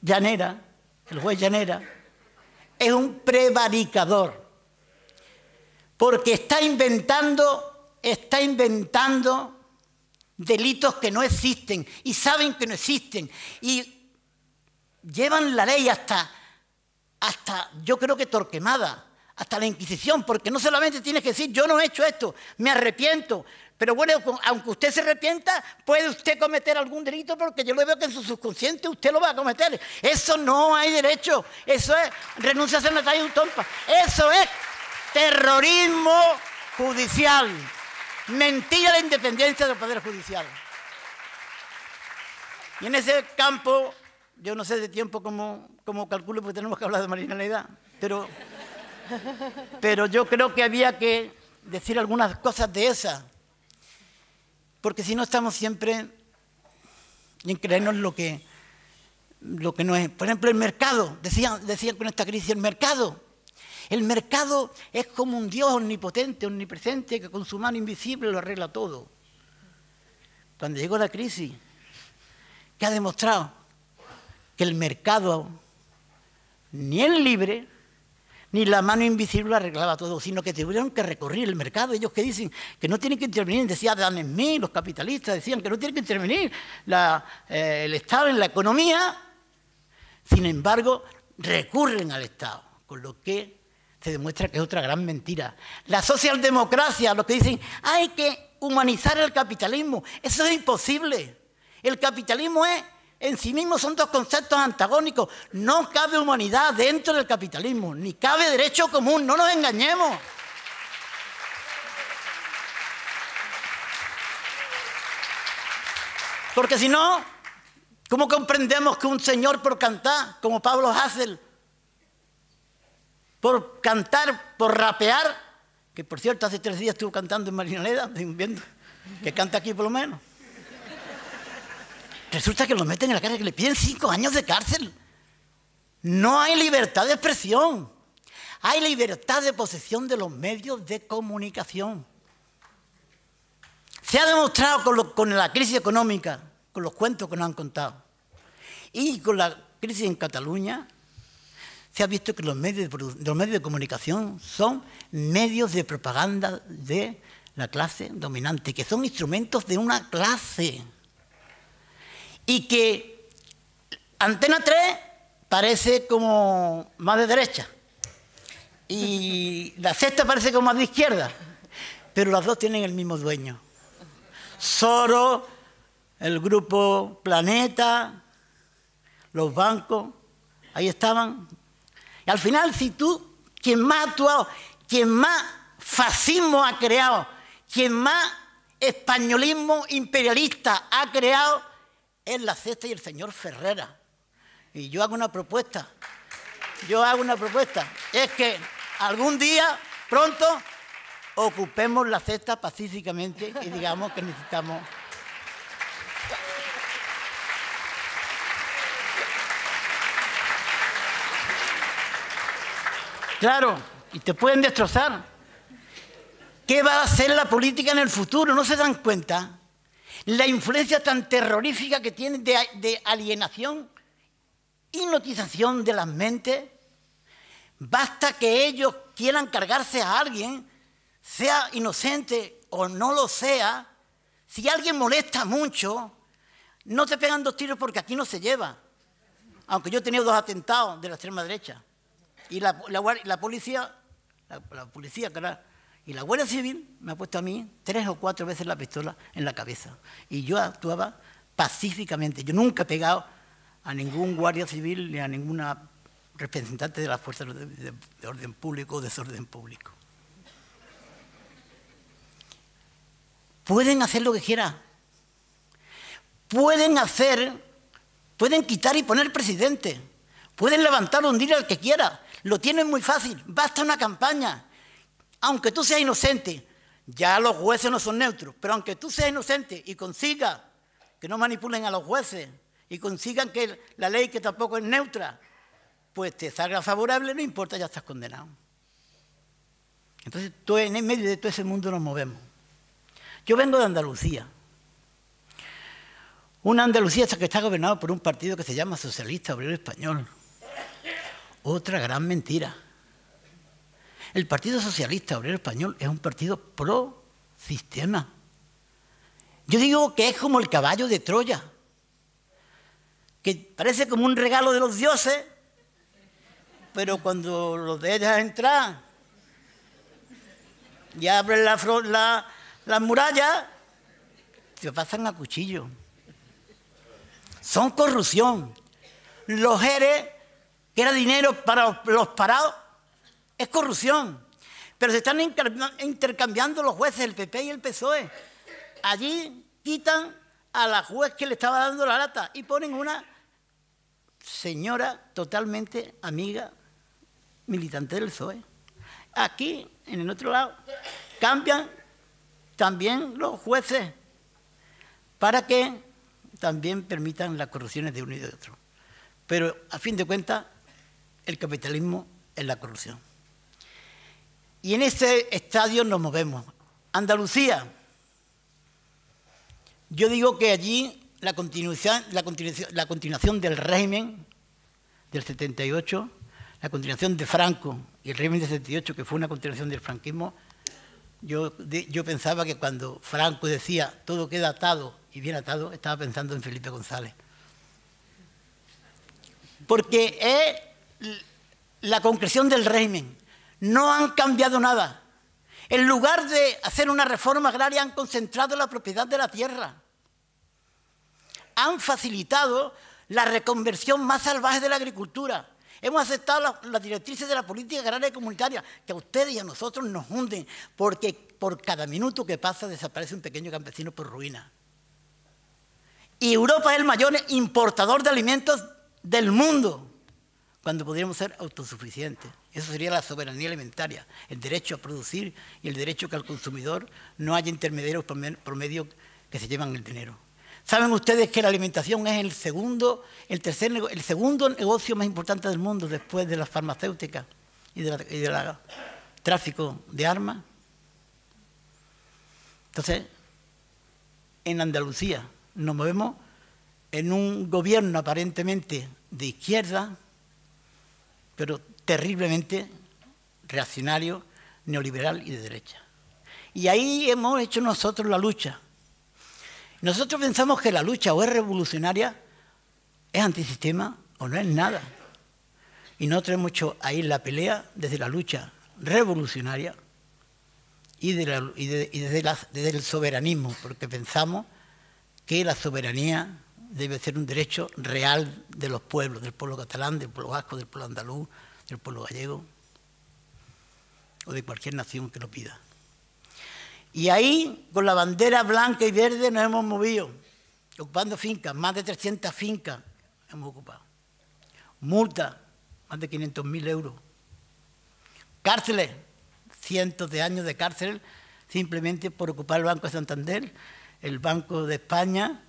Llanera, el juez Llanera, es un prevaricador. Porque está inventando, está inventando delitos que no existen y saben que no existen. Y llevan la ley hasta, hasta yo creo que torquemada, hasta la Inquisición, porque no solamente tienes que decir, yo no he hecho esto, me arrepiento, pero bueno, aunque usted se arrepienta, puede usted cometer algún delito porque yo lo veo que en su subconsciente usted lo va a cometer. Eso no hay derecho. Eso es renuncia a la calle un tompa. Eso es terrorismo judicial. Mentira de independencia del Poder Judicial. Y en ese campo, yo no sé de tiempo cómo, cómo calculo porque tenemos que hablar de marginalidad, pero, pero yo creo que había que decir algunas cosas de esas porque si no estamos siempre en creernos lo que, lo que no es. Por ejemplo, el mercado. Decían, decían con esta crisis, el mercado. El mercado es como un Dios omnipotente, omnipresente, que con su mano invisible lo arregla todo. Cuando llegó la crisis, que ha demostrado que el mercado ni es libre, ni la mano invisible arreglaba todo, sino que tuvieron que recorrer el mercado. Ellos que dicen que no tienen que intervenir, decía Adam Smith, los capitalistas decían que no tienen que intervenir eh, el Estado en la economía, sin embargo, recurren al Estado, con lo que se demuestra que es otra gran mentira. La socialdemocracia, los que dicen, hay que humanizar el capitalismo, eso es imposible. El capitalismo es en sí mismos son dos conceptos antagónicos. No cabe humanidad dentro del capitalismo, ni cabe derecho común, no nos engañemos. Porque si no, ¿cómo comprendemos que un señor por cantar, como Pablo Hassel, por cantar, por rapear, que por cierto hace tres días estuvo cantando en Marinaleda, que canta aquí por lo menos, Resulta que los meten en la cárcel, que le piden cinco años de cárcel. No hay libertad de expresión. Hay libertad de posesión de los medios de comunicación. Se ha demostrado con, la crisis económica, con los cuentos que nos han contado, y con la crisis en Cataluña, se ha visto que los medios los medios de comunicación son medios de propaganda de la clase dominante, que son instrumentos de una clase y que Antena 3 parece como más de derecha y la sexta parece como más de izquierda, pero las dos tienen el mismo dueño. Soro, el grupo Planeta, los bancos, ahí estaban. Y al final, si tú, quien más ha actuado, quien más fascismo ha creado, quien más españolismo imperialista ha creado, es la cesta y el señor Ferrera. Y yo hago una propuesta, yo hago una propuesta, es que algún día, pronto, ocupemos la cesta pacíficamente y digamos que necesitamos... Claro, y te pueden destrozar. ¿Qué va a hacer la política en el futuro? ¿No se dan cuenta? la influencia tan terrorífica que tiene de, alienación hipnotización de las mentes, basta que ellos quieran cargarse a alguien, sea inocente o no lo sea, si alguien molesta mucho, no te pegan dos tiros porque aquí no se lleva. Aunque yo he tenido dos atentados de la extrema derecha. Y la, policía, la, policía, claro, y la Guardia Civil me ha puesto a mí tres o cuatro veces la pistola en la cabeza. Y yo actuaba pacíficamente. Yo nunca he pegado a ningún guardia civil ni a ninguna representante de las fuerzas de orden público o desorden público. Pueden hacer lo que quieran. Pueden hacer, pueden quitar y poner presidente. Pueden levantar o hundir al que quiera. Lo tienen muy fácil. Basta una campaña aunque tú seas inocente, ya los jueces no son neutros, pero aunque tú seas inocente y consigas que no manipulen a los jueces y consigan que la ley que tampoco es neutra, pues te salga favorable, no importa, ya estás condenado. Entonces, tú en medio de todo ese mundo nos movemos. Yo vengo de Andalucía. Una Andalucía que está gobernada por un partido que se llama Socialista Obrero Español. Otra gran mentira. El Partido Socialista Obrero Español es un partido pro sistema. Yo digo que es como el caballo de Troya, que parece como un regalo de los dioses, pero cuando los de ellas entran y abren la, las murallas, se pasan a cuchillo. Son corrupción. Los ERE, que era dinero para los parados, es corrupción. Pero se están intercambiando los jueces, el PP y el PSOE. Allí quitan a la juez que le estaba dando la lata y ponen una señora totalmente amiga militante del PSOE. Aquí, en el otro lado, cambian también los jueces para que también permitan las corrupciones de uno y de otro. Pero, a fin de cuentas, el capitalismo es la corrupción. Y en ese estadio nos movemos. Andalucía. Yo digo que allí la continuación, la, del régimen del 78, la continuación de Franco y el régimen del 78, que fue una continuación del franquismo, yo, yo, pensaba que cuando Franco decía todo queda atado y bien atado, estaba pensando en Felipe González. Porque es la concreción del régimen no han cambiado nada. En lugar de hacer una reforma agraria han concentrado la propiedad de la tierra. Han facilitado la reconversión más salvaje de la agricultura. Hemos aceptado las directrices de la política agraria comunitaria, que a ustedes y a nosotros nos hunden, porque por cada minuto que pasa desaparece un pequeño campesino por ruina. Y Europa es el mayor importador de alimentos del mundo, cuando podríamos ser autosuficientes. Eso sería la soberanía alimentaria, el derecho a producir y el derecho que al consumidor no haya intermediarios promedio que se llevan el dinero. ¿Saben ustedes que la alimentación es el segundo, el tercer, el segundo negocio más importante del mundo después de las farmacéuticas y del tráfico de armas? Entonces, en Andalucía nos movemos en un gobierno aparentemente de izquierda, pero terriblemente reaccionario, neoliberal y de derecha. Y ahí hemos hecho nosotros la lucha. Nosotros pensamos que la lucha o es revolucionaria, es antisistema o no es nada. Y nosotros hemos hecho ahí la pelea desde la lucha revolucionaria y, desde el soberanismo, porque pensamos que la soberanía debe ser un derecho real de los pueblos, del pueblo catalán, del pueblo vasco, del pueblo andaluz, del pueblo gallego o de cualquier nación que lo pida. Y ahí, con la bandera blanca y verde, nos hemos movido, ocupando fincas, más de 300 fincas hemos ocupado. multa, más de 500.000 euros. Cárceles, cientos de años de cárcel, simplemente por ocupar el Banco de Santander, el Banco de España,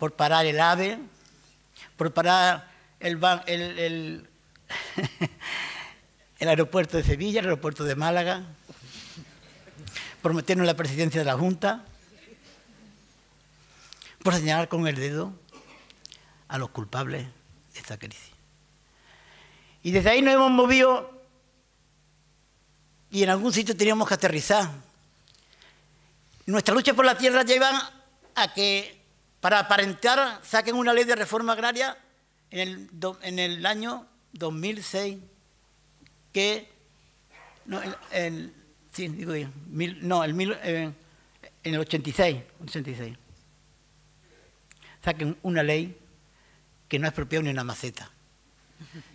por parar el ave, por parar el, el, aeropuerto de Sevilla, el aeropuerto de Málaga, por meternos la presidencia de la Junta, por señalar con el dedo a los culpables de esta crisis. Y desde ahí nos hemos movido y en algún sitio teníamos que aterrizar. Nuestra lucha por la tierra lleva a que para aparentar, saquen una ley de reforma agraria en el, año 2006 que... No, el, sí, digo, no, el mil, eh, en el 86, 86. Saquen una ley que no es expropiado ni una maceta,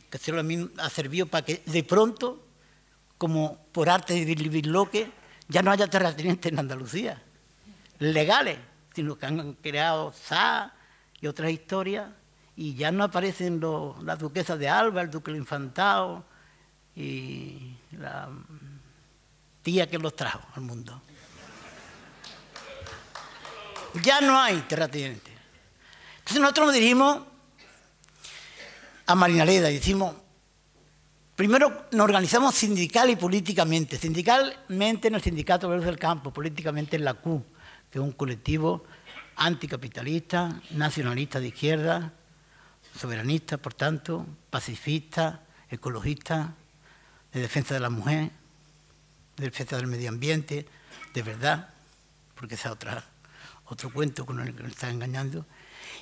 que solo ha servido para que de pronto, como por arte de que, ya no haya terratenientes en Andalucía, legales sino que han creado Sa y otras historias, y ya no aparecen las duquesas de Alba, el duque Infantado y la tía que los trajo al mundo. Ya no hay terratenientes. Entonces nosotros nos dirigimos a Marinaleda y decimos, primero nos organizamos sindical y políticamente. Sindicalmente en el Sindicato Verdes del Campo, políticamente en la CUP, es un colectivo anticapitalista, nacionalista de izquierda, soberanista, por tanto, pacifista, ecologista, de defensa de la mujer, de defensa del medio ambiente, de verdad, porque ese es otra, otro cuento con el que nos está engañando.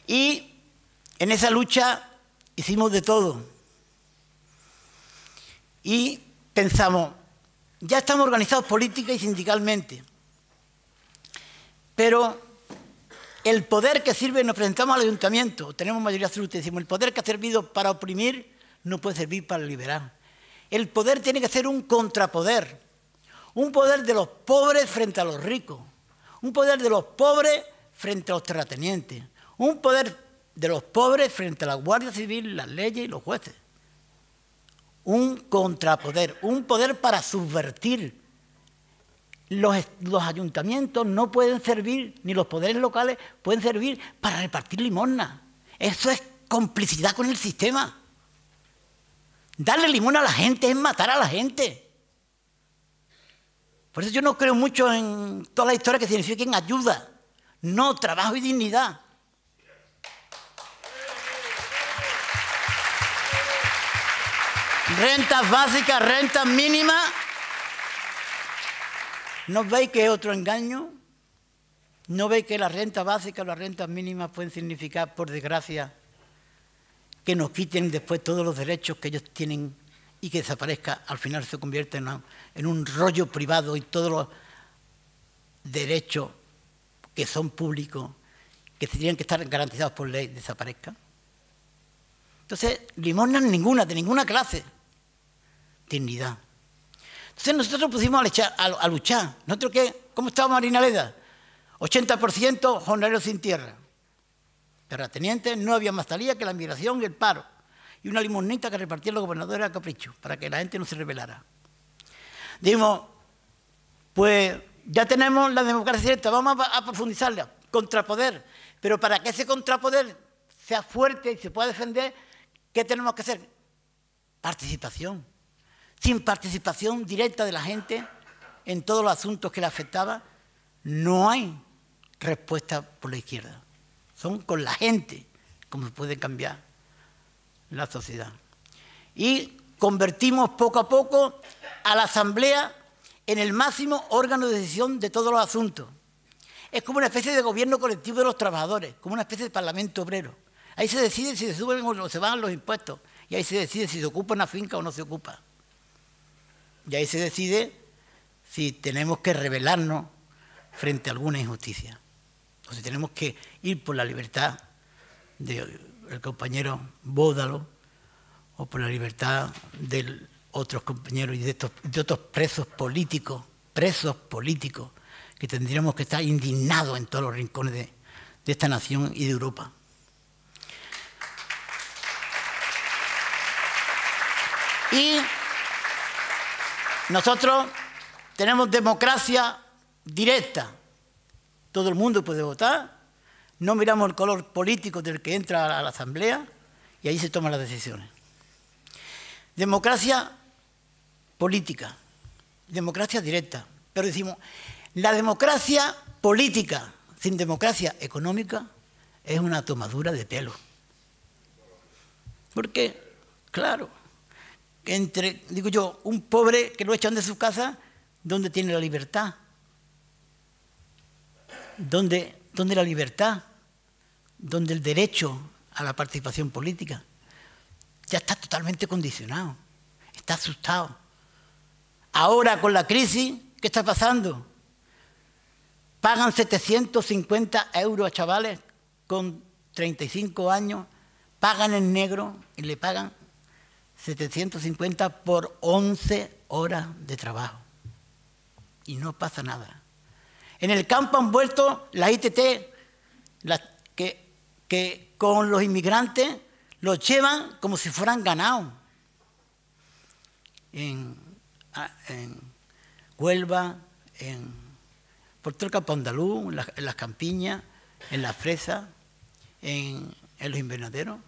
Y en esa lucha hicimos de todo. Y pensamos, ya estamos organizados política y sindicalmente. Pero el poder que sirve, nos presentamos al ayuntamiento, tenemos mayoría absoluta, decimos, el poder que ha servido para oprimir no puede servir para liberar. El poder tiene que ser un contrapoder, un poder de los pobres frente a los ricos, un poder de los pobres frente a los terratenientes, un poder de los pobres frente a la Guardia Civil, las leyes y los jueces. Un contrapoder, un poder para subvertir, los, ayuntamientos no pueden servir, ni los poderes locales pueden servir para repartir limosna. Eso es complicidad con el sistema. Darle limón a la gente es matar a la gente. Por eso yo no creo mucho en toda la historia que signifiquen ayuda, no trabajo y dignidad. Rentas básicas, rentas mínimas ¿No veis que es otro engaño? ¿No veis que la renta básica las rentas mínimas pueden significar, por desgracia, que nos quiten después todos los derechos que ellos tienen y que desaparezca, al final se convierte en, un rollo privado y todos los derechos que son públicos, que tendrían que estar garantizados por ley, desaparezcan? Entonces, limosna ninguna, de ninguna clase. Dignidad. Entonces nosotros pusimos a luchar. A, luchar. ¿Nosotros qué? ¿Cómo estaba Leda? 80% jornaleros sin tierra. Terratenientes, no había más salida que la migración y el paro. Y una limonita que repartía los gobernadores a capricho, para que la gente no se rebelara. Dimos, pues ya tenemos la democracia directa, vamos a profundizarla, contrapoder. Pero para que ese contrapoder sea fuerte y se pueda defender, ¿qué tenemos que hacer? Participación sin participación directa de la gente en todos los asuntos que le afectaban, no hay respuesta por la izquierda. Son con la gente como se puede cambiar la sociedad. Y convertimos poco a poco a la Asamblea en el máximo órgano de decisión de todos los asuntos. Es como una especie de gobierno colectivo de los trabajadores, como una especie de parlamento obrero. Ahí se decide si se suben o se van los impuestos y ahí se decide si se ocupa una finca o no se ocupa. Y ahí se decide si tenemos que rebelarnos frente a alguna injusticia o si tenemos que ir por la libertad del compañero Bódalo o por la libertad de otros compañeros y de, estos, de otros presos políticos, presos políticos, que tendríamos que estar indignados en todos los rincones de, de esta nación y de Europa. Y nosotros tenemos democracia directa. Todo el mundo puede votar. No miramos el color político del que entra a la asamblea y ahí se toman las decisiones. Democracia política, democracia directa. Pero decimos, la democracia política sin democracia económica es una tomadura de pelo. ¿Por qué? claro, entre, digo yo, un pobre que lo echan de su casa, ¿dónde tiene la libertad? ¿Dónde, dónde la libertad? ¿Dónde el derecho a la participación política? Ya está totalmente condicionado, está asustado. Ahora con la crisis, ¿qué está pasando? Pagan 750 euros a chavales con 35 años, pagan en negro y le pagan 750 por 11 horas de trabajo. Y no pasa nada. En el campo han vuelto la ITT, que, que con los inmigrantes los llevan como si fueran ganados. En, Huelva, en, por todo campo andaluz, en las, campiñas, en las fresas, en, en los invernaderos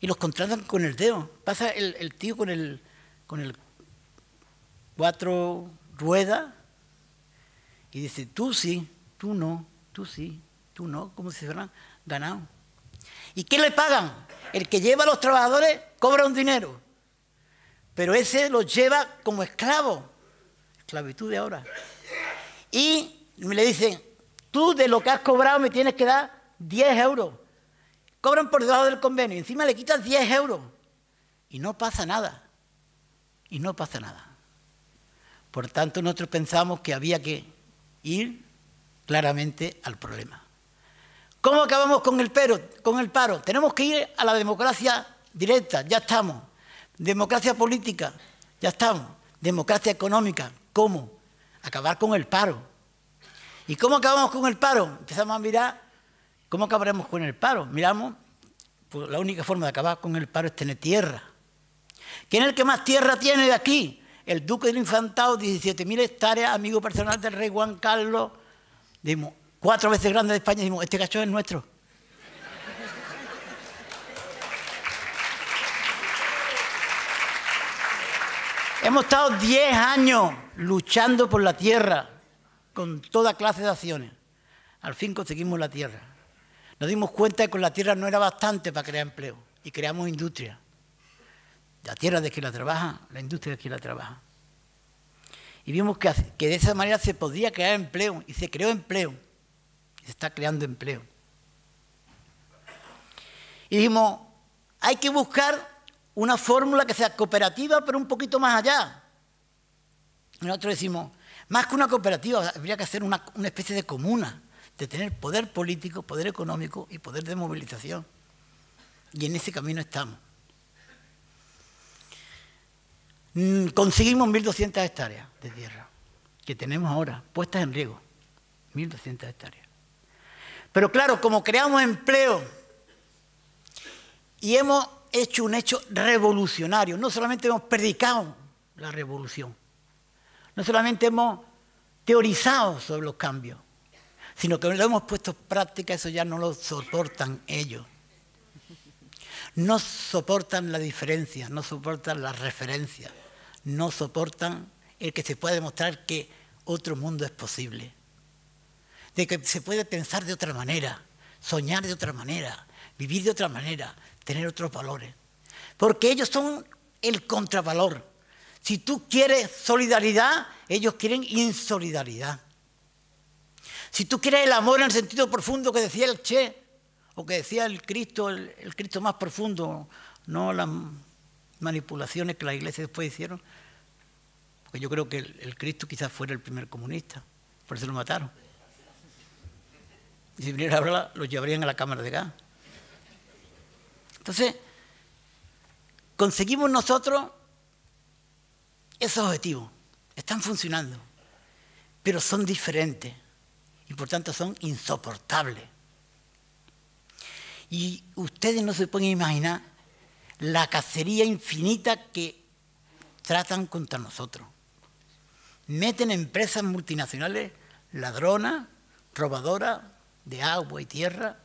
y los contratan con el dedo. Pasa el, tío con el, con el cuatro ruedas y dice, tú sí, tú no, tú sí, tú no, como si fueran Ganado. ¿Y qué le pagan? El que lleva a los trabajadores cobra un dinero, pero ese los lleva como esclavo, esclavitud de ahora. Y me le dicen, tú de lo que has cobrado me tienes que dar 10 euros cobran por debajo del convenio, encima le quitan 10 euros y no pasa nada. Y no pasa nada. Por tanto, nosotros pensamos que había que ir claramente al problema. ¿Cómo acabamos con el, pero, con el paro? Tenemos que ir a la democracia directa, ya estamos. Democracia política, ya estamos. Democracia económica, ¿cómo? Acabar con el paro. ¿Y cómo acabamos con el paro? Empezamos a mirar ¿Cómo acabaremos con el paro? Miramos, pues la única forma de acabar con el paro es tener tierra. ¿Quién es el que más tierra tiene de aquí? El duque del infantado, 17.000 hectáreas, amigo personal del rey Juan Carlos. cuatro veces grande de España, este cacho es nuestro. Hemos estado 10 años luchando por la tierra, con toda clase de acciones. Al fin conseguimos la tierra. Nos dimos cuenta que con la tierra no era bastante para crear empleo y creamos industria. La tierra de quien la trabaja, la industria de quien la trabaja. Y vimos que, de esa manera se podía crear empleo y se creó empleo. Y se está creando empleo. Y dijimos, hay que buscar una fórmula que sea cooperativa, pero un poquito más allá. nosotros decimos, más que una cooperativa, habría que hacer una especie de comuna de tener poder político, poder económico y poder de movilización. Y en ese camino estamos. Mm, conseguimos 1.200 hectáreas de tierra que tenemos ahora, puestas en riego. 1.200 hectáreas. Pero claro, como creamos empleo y hemos hecho un hecho revolucionario, no solamente hemos predicado la revolución, no solamente hemos teorizado sobre los cambios, sino que lo hemos puesto en práctica, eso ya no lo soportan ellos. No soportan la diferencia, no soportan la referencia, no soportan el que se pueda demostrar que otro mundo es posible, de que se puede pensar de otra manera, soñar de otra manera, vivir de otra manera, tener otros valores. Porque ellos son el contravalor. Si tú quieres solidaridad, ellos quieren insolidaridad. Si tú quieres el amor en el sentido profundo que decía el Che, o que decía el Cristo, el, Cristo más profundo, no las manipulaciones que la iglesia después hicieron, porque yo creo que el, Cristo quizás fuera el primer comunista, por eso lo mataron. Y si viniera a hablar, lo llevarían a la cámara de gas. Entonces, conseguimos nosotros esos objetivos, están funcionando, pero son diferentes y por tanto son insoportables. Y ustedes no se pueden imaginar la cacería infinita que tratan contra nosotros. Meten empresas multinacionales ladronas, robadoras de agua y tierra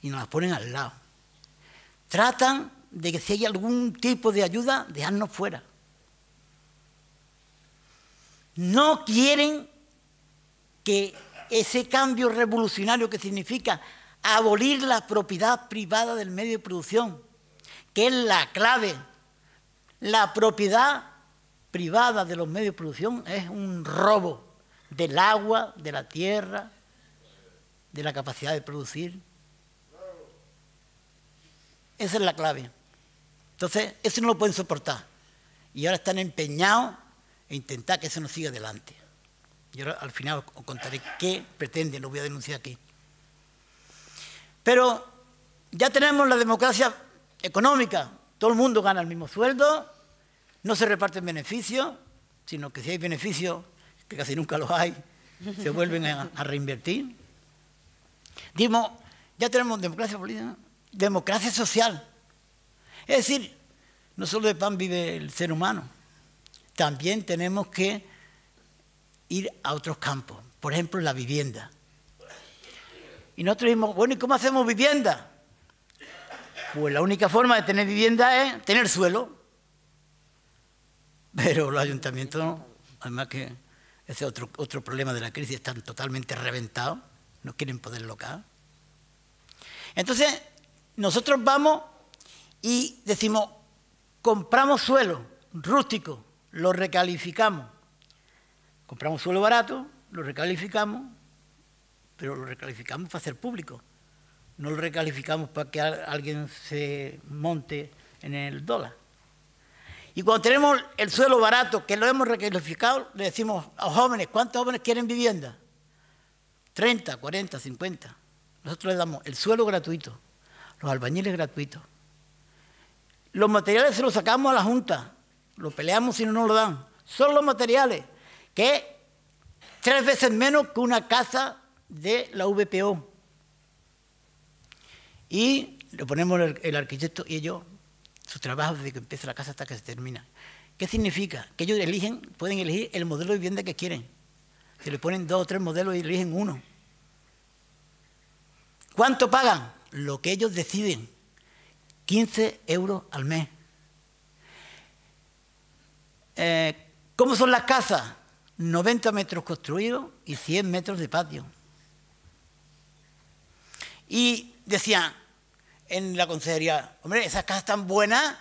y nos las ponen al lado. Tratan de que si hay algún tipo de ayuda, dejarnos fuera. No quieren que ese cambio revolucionario que significa abolir la propiedad privada del medio de producción, que es la clave. La propiedad privada de los medios de producción es un robo del agua, de la tierra, de la capacidad de producir. Esa es la clave. Entonces, eso no lo pueden soportar. Y ahora están empeñados en intentar que eso no siga adelante. Y ahora al final os contaré qué pretende, lo voy a denunciar aquí. Pero ya tenemos la democracia económica. Todo el mundo gana el mismo sueldo, no se reparten beneficios, sino que si hay beneficios, que casi nunca los hay, se vuelven a, reinvertir. Dimos, ya tenemos democracia política, democracia social. Es decir, no solo de pan vive el ser humano, también tenemos que ir a otros campos, por ejemplo, la vivienda. Y nosotros dijimos, bueno, ¿y cómo hacemos vivienda? Pues la única forma de tener vivienda es tener suelo. Pero los ayuntamientos, además que ese es otro, otro problema de la crisis, están totalmente reventados, no quieren poder local. Entonces, nosotros vamos y decimos, compramos suelo rústico, lo recalificamos, Compramos suelo barato, lo recalificamos, pero lo recalificamos para ser público. No lo recalificamos para que alguien se monte en el dólar. Y cuando tenemos el suelo barato, que lo hemos recalificado, le decimos a los jóvenes, ¿cuántos jóvenes quieren vivienda? 30, 40, 50. Nosotros le damos el suelo gratuito, los albañiles gratuitos. Los materiales se los sacamos a la Junta, lo peleamos si no nos lo dan. Son los materiales tres veces menos que una casa de la VPO. Y le ponemos el, arquitecto y ellos, su trabajo desde que empieza la casa hasta que se termina. ¿Qué significa? Que ellos eligen, pueden elegir el modelo de vivienda que quieren. Se le ponen dos o tres modelos y eligen uno. ¿Cuánto pagan? Lo que ellos deciden. 15 euros al mes. Eh, ¿Cómo son las casas? 90 metros construidos y 100 metros de patio. Y decía en la consejería, hombre, esas casas tan buenas,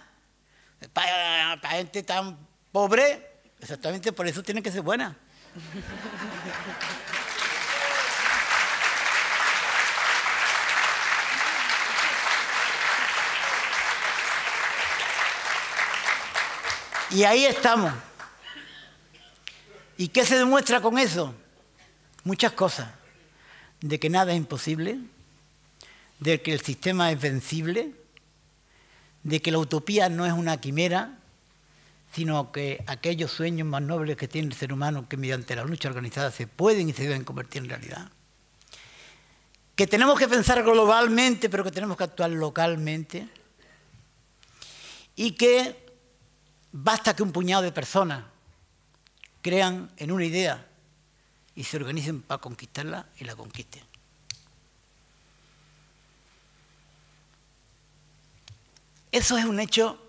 para, para gente tan pobre, exactamente por eso tienen que ser buenas. Y ahí estamos. ¿Y qué se demuestra con eso? Muchas cosas. De que nada es imposible, de que el sistema es vencible, de que la utopía no es una quimera, sino que aquellos sueños más nobles que tiene el ser humano que mediante la lucha organizada se pueden y se deben convertir en realidad. Que tenemos que pensar globalmente, pero que tenemos que actuar localmente. Y que basta que un puñado de personas crean en una idea y se organicen para conquistarla y la conquisten. Eso es un hecho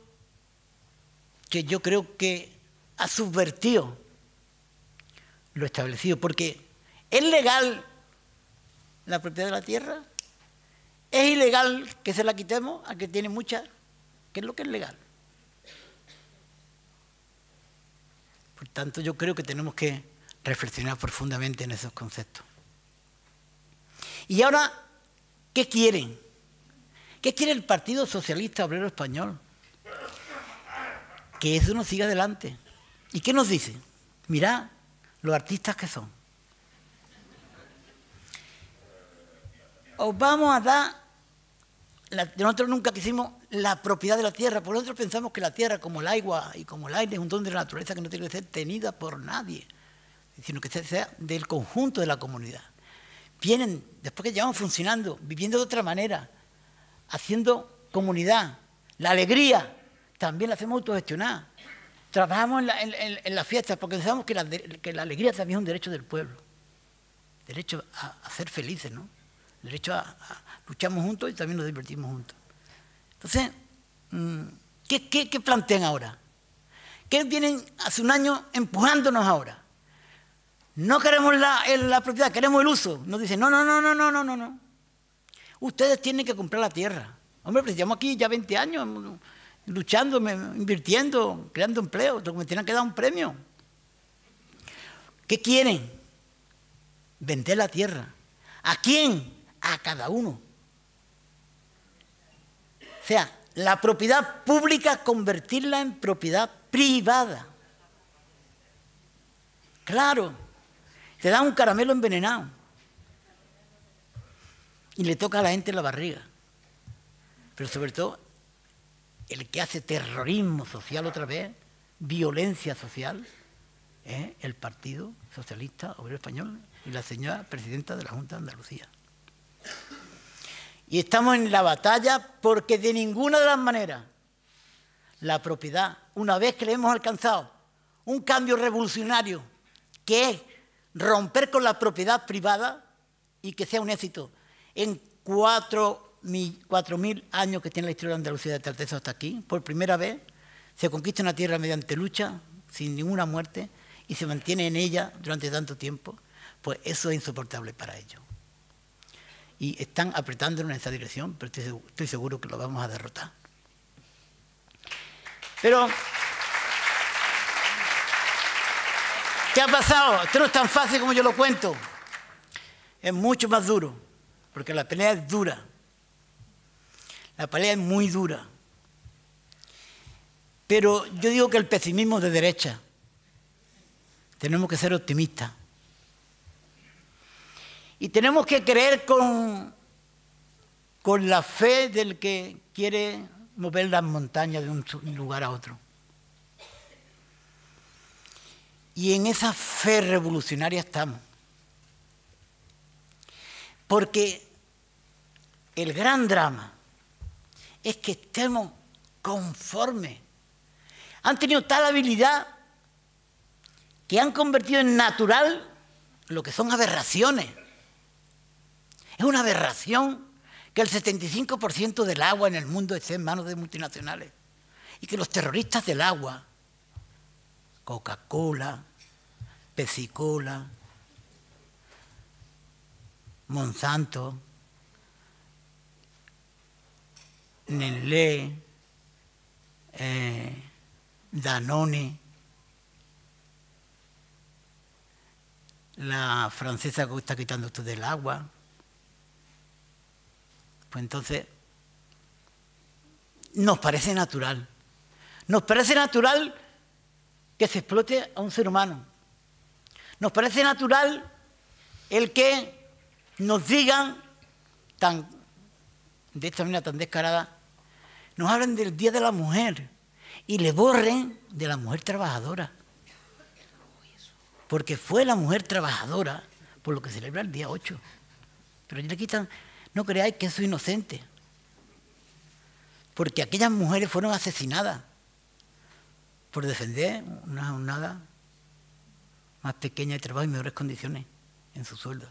que yo creo que ha subvertido lo establecido, porque es legal la propiedad de la tierra, es ilegal que se la quitemos a que tiene mucha, que es lo que es legal. tanto, yo creo que tenemos que reflexionar profundamente en esos conceptos. Y ahora, ¿qué quieren? ¿Qué quiere el Partido Socialista Obrero Español? Que eso nos siga adelante. ¿Y qué nos dice? Mirad los artistas que son. Os vamos a dar... nosotros nunca quisimos la propiedad de la tierra. Por nosotros pensamos que la tierra, como el agua y como el aire, es un don de la naturaleza que no tiene que ser tenida por nadie, sino que sea del conjunto de la comunidad. Vienen, después que llevamos funcionando, viviendo de otra manera, haciendo comunidad. La alegría también la hacemos autogestionar. Trabajamos en, las fiestas porque pensamos que la, alegría también es un derecho del pueblo. Derecho a, ser felices, ¿no? Derecho a, a luchamos juntos y también nos divertimos juntos. Entonces, mm, ¿qué, plantean ahora? ¿Qué vienen hace un año empujándonos ahora? No queremos la, propiedad, queremos el uso. Nos dicen, no, no, no, no, no, no, no. Ustedes tienen que comprar la tierra. Hombre, pues aquí ya 20 años mm, luchando, invirtiendo, creando empleo. Me tienen que dar un premio. ¿Qué quieren? Vender la tierra. ¿A quién? A cada uno sea, la propiedad pública convertirla en propiedad privada. Claro, te da un caramelo envenenado y le toca a la gente la barriga. Pero sobre todo, el que hace terrorismo social otra vez, violencia social, es el Partido Socialista Obrero Español y la señora presidenta de la Junta de Andalucía. Y estamos en la batalla porque de ninguna de las maneras la propiedad, una vez que le hemos alcanzado un cambio revolucionario, que es romper con la propiedad privada y que sea un éxito en cuatro mil años que tiene la historia de Andalucía de Tartezo hasta aquí, por primera vez, se conquista una tierra mediante lucha, sin ninguna muerte, y se mantiene en ella durante tanto tiempo, pues eso es insoportable para ellos y están apretándonos en esa dirección, pero estoy, seguro que lo vamos a derrotar. Pero, ¿qué ha pasado? Esto no es tan fácil como yo lo cuento. Es mucho más duro, porque la pelea es dura. La pelea es muy dura. Pero yo digo que el pesimismo de derecha. Tenemos que ser optimistas. Y tenemos que creer con, con la fe del que quiere mover las montañas de un lugar a otro. Y en esa fe revolucionaria estamos. Porque el gran drama es que estemos conformes. Han tenido tal habilidad que han convertido en natural lo que son aberraciones. Es una aberración que el 75% del agua en el mundo esté en manos de multinacionales y que los terroristas del agua, Coca-Cola, pepsi Monsanto, Nestlé, eh, Danone, la francesa que está quitando esto del agua, pues entonces nos parece natural. Nos parece natural que se explote a un ser humano. Nos parece natural el que nos digan tan, de esta manera tan descarada, nos hablen del Día de la Mujer y le borren de la mujer trabajadora. Porque fue la mujer trabajadora por lo que celebra el día 8. Pero le quitan no creáis que soy inocente. Porque aquellas mujeres fueron asesinadas por defender una jornada más pequeña de trabajo y mejores condiciones en su sueldo.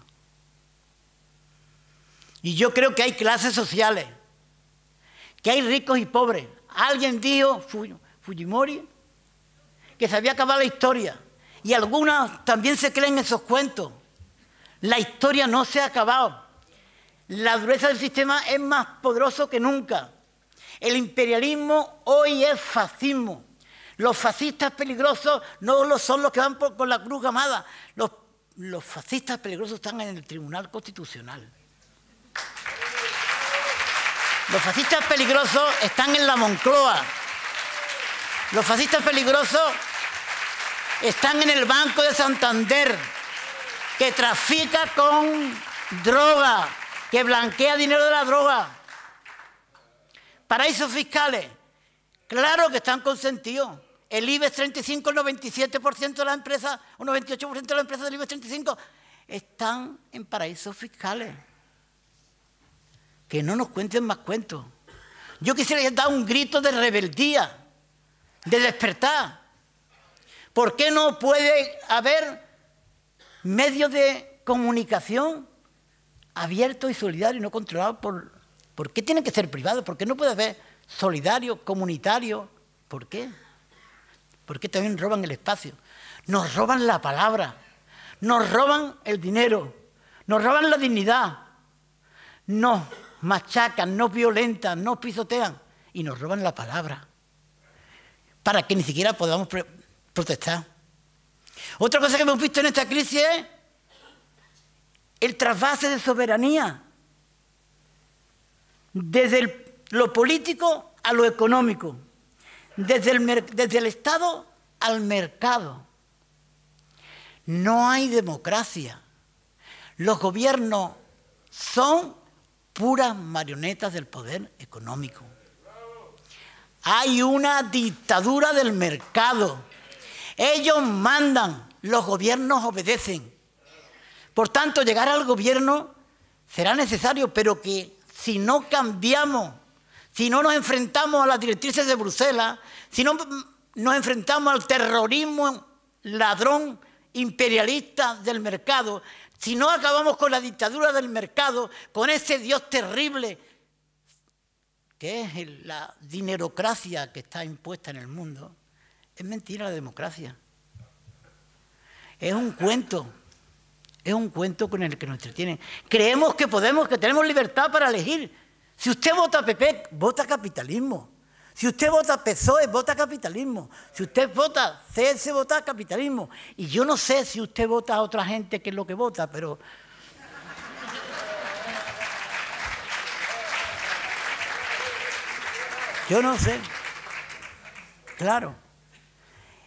Y yo creo que hay clases sociales, que hay ricos y pobres. Alguien dijo, Fujimori, que se había acabado la historia. Y algunas también se creen esos cuentos. La historia no se ha acabado. La dureza del sistema es más poderoso que nunca. El imperialismo hoy es fascismo. Los fascistas peligrosos no son los que van con la cruz gamada. los fascistas peligrosos están en el Tribunal Constitucional. Los fascistas peligrosos están en la Moncloa. Los fascistas peligrosos están en el Banco de Santander, que trafica con droga, que blanquea dinero de la droga. Paraísos fiscales, claro que están consentidos. El IBEX 35, el 97% de las empresas, un 98% de la empresa del IBEX 35 están en paraísos fiscales. Que no nos cuenten más cuentos. Yo quisiera dar un grito de rebeldía, de despertar. ¿Por qué no puede haber medios de comunicación abierto y solidario, y no controlado por... ¿Por qué tienen que ser privados? ¿Por qué no puede haber solidario, comunitario? ¿Por qué? Porque también roban el espacio? Nos roban la palabra, nos roban el dinero, nos roban la dignidad, nos machacan, nos violentan, nos pisotean y nos roban la palabra para que ni siquiera podamos protestar. Otra cosa que hemos visto en esta crisis es el trasvase de soberanía, desde lo político a lo económico, desde el Estado al mercado. No hay democracia. Los gobiernos son puras marionetas del poder económico. Hay una dictadura del mercado. Ellos mandan, los gobiernos obedecen. Por tanto, llegar al gobierno será necesario, pero que si no cambiamos, si no nos enfrentamos a las directrices de Bruselas, si no nos enfrentamos al terrorismo ladrón imperialista del mercado, si no acabamos con la dictadura del mercado, con ese Dios terrible que es la dinerocracia que está impuesta en el mundo, es mentira la democracia. Es un cuento. Es un cuento con el que nos entretienen. Creemos que podemos, que tenemos libertad para elegir. Si usted vota PP, vota capitalismo. Si usted vota PSOE, vota capitalismo. Si usted vota CS, vota capitalismo. Y yo no sé si usted vota a otra gente que es lo que vota, pero... Yo no sé. Claro.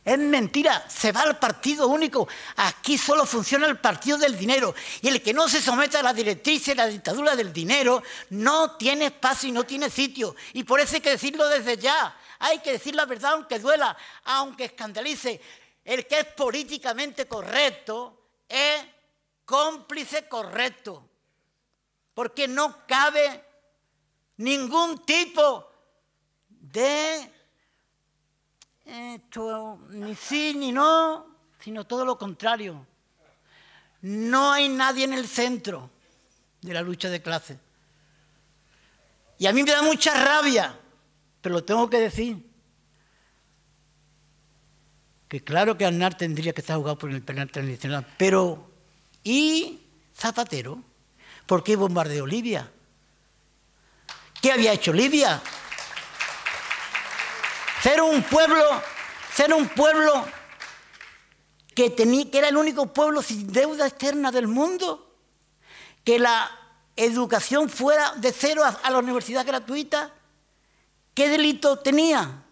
Es mentira, se va al partido único. Aquí solo funciona el partido del dinero. Y el que no se someta a la directriz y la dictadura del dinero, no tiene espacio y no tiene sitio. Y por eso hay que decirlo desde ya. Hay que decir la verdad aunque duela, aunque escandalice. El que es políticamente correcto es cómplice correcto. Porque no cabe ningún tipo de esto ni sí ni no, sino todo lo contrario. No hay nadie en el centro de la lucha de clases. Y a mí me da mucha rabia, pero lo tengo que decir. Que claro que Aznar tendría que estar jugado por el penal tradicional, pero ¿y Zapatero? ¿Por qué bombardeó Libia? ¿Qué había hecho Libia? Ser un pueblo, ser un pueblo que, que era el único pueblo sin deuda externa del mundo, que la educación fuera de cero a, la universidad gratuita, ¿qué delito tenía?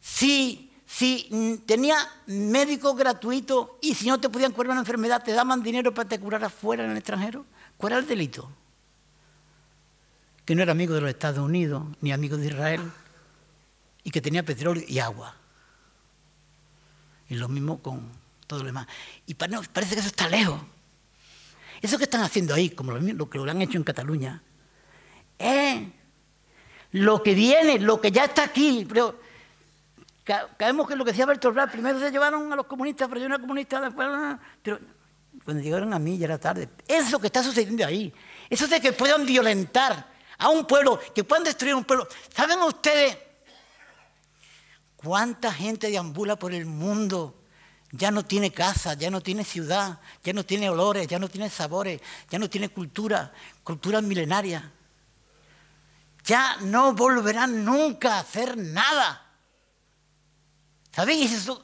Si, si tenía médico gratuito y si no te podían curar una enfermedad, te daban dinero para te curar afuera en el extranjero, ¿cuál era el delito? Que no era amigo de los Estados Unidos ni amigo de Israel y que tenía petróleo y agua. Y lo mismo con todo lo demás. Y parece que eso está lejos. Eso que están haciendo ahí, como lo, que lo han hecho en Cataluña, es lo que viene, lo que ya está aquí. Pero caemos que lo que decía Bertolt Blas, primero se llevaron a los comunistas, pero yo era comunista, después... Ah, pero cuando llegaron a mí ya era tarde. Eso que está sucediendo ahí, eso de que puedan violentar a un pueblo, que puedan destruir un pueblo. ¿Saben ustedes ¿Cuánta gente deambula por el mundo? Ya no tiene casa, ya no tiene ciudad, ya no tiene olores, ya no tiene sabores, ya no tiene cultura, cultura milenaria. Ya no volverán nunca a hacer nada. ¿Sabéis eso?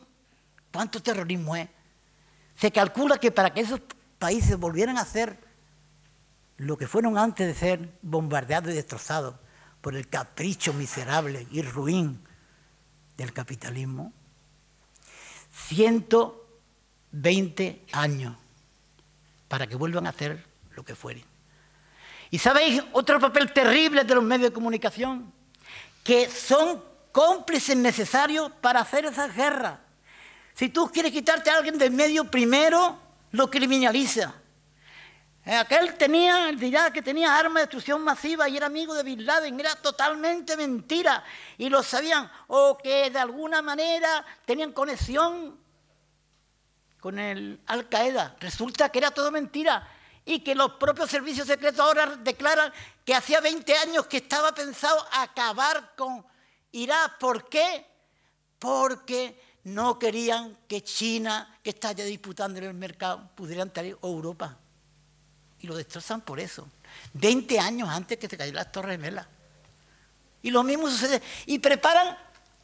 ¿Cuánto terrorismo es? Se calcula que para que esos países volvieran a ser lo que fueron antes de ser bombardeados y destrozados por el capricho miserable y ruin del capitalismo, 120 años para que vuelvan a hacer lo que fueren. Y sabéis, otro papel terrible de los medios de comunicación, que son cómplices necesarios para hacer esa guerra. Si tú quieres quitarte a alguien del medio, primero lo criminaliza. Eh, aquel tenía, dirá que tenía armas de destrucción masiva y era amigo de Bin Laden, era totalmente mentira y lo sabían, o que de alguna manera tenían conexión con el Al Qaeda. Resulta que era todo mentira y que los propios servicios secretos ahora declaran que hacía 20 años que estaba pensado acabar con Irak. ¿Por qué? Porque no querían que China, que está ya disputando en el mercado, pudiera entrar a Europa y lo destrozan por eso. 20 años antes que se cayeran las Torres Gemelas. Y lo mismo sucede. Y preparan,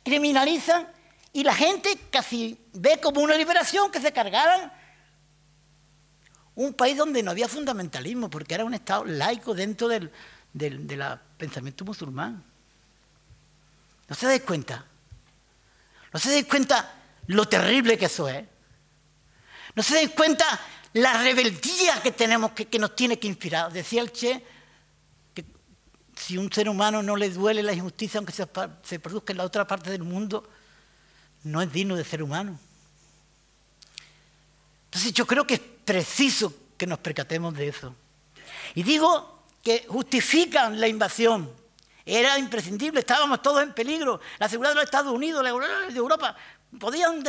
criminalizan, y la gente casi ve como una liberación que se cargaran un país donde no había fundamentalismo, porque era un Estado laico dentro del, del pensamiento musulmán. ¿No se dais cuenta? ¿No se dais cuenta lo terrible que eso es? ¿No se dais cuenta la rebeldía que tenemos, que, nos tiene que inspirar. Decía el Che que si un ser humano no le duele la injusticia, aunque se, produzca en la otra parte del mundo, no es digno de ser humano. Entonces yo creo que es preciso que nos percatemos de eso. Y digo que justifican la invasión. Era imprescindible, estábamos todos en peligro. La seguridad de los Estados Unidos, la de Europa, podían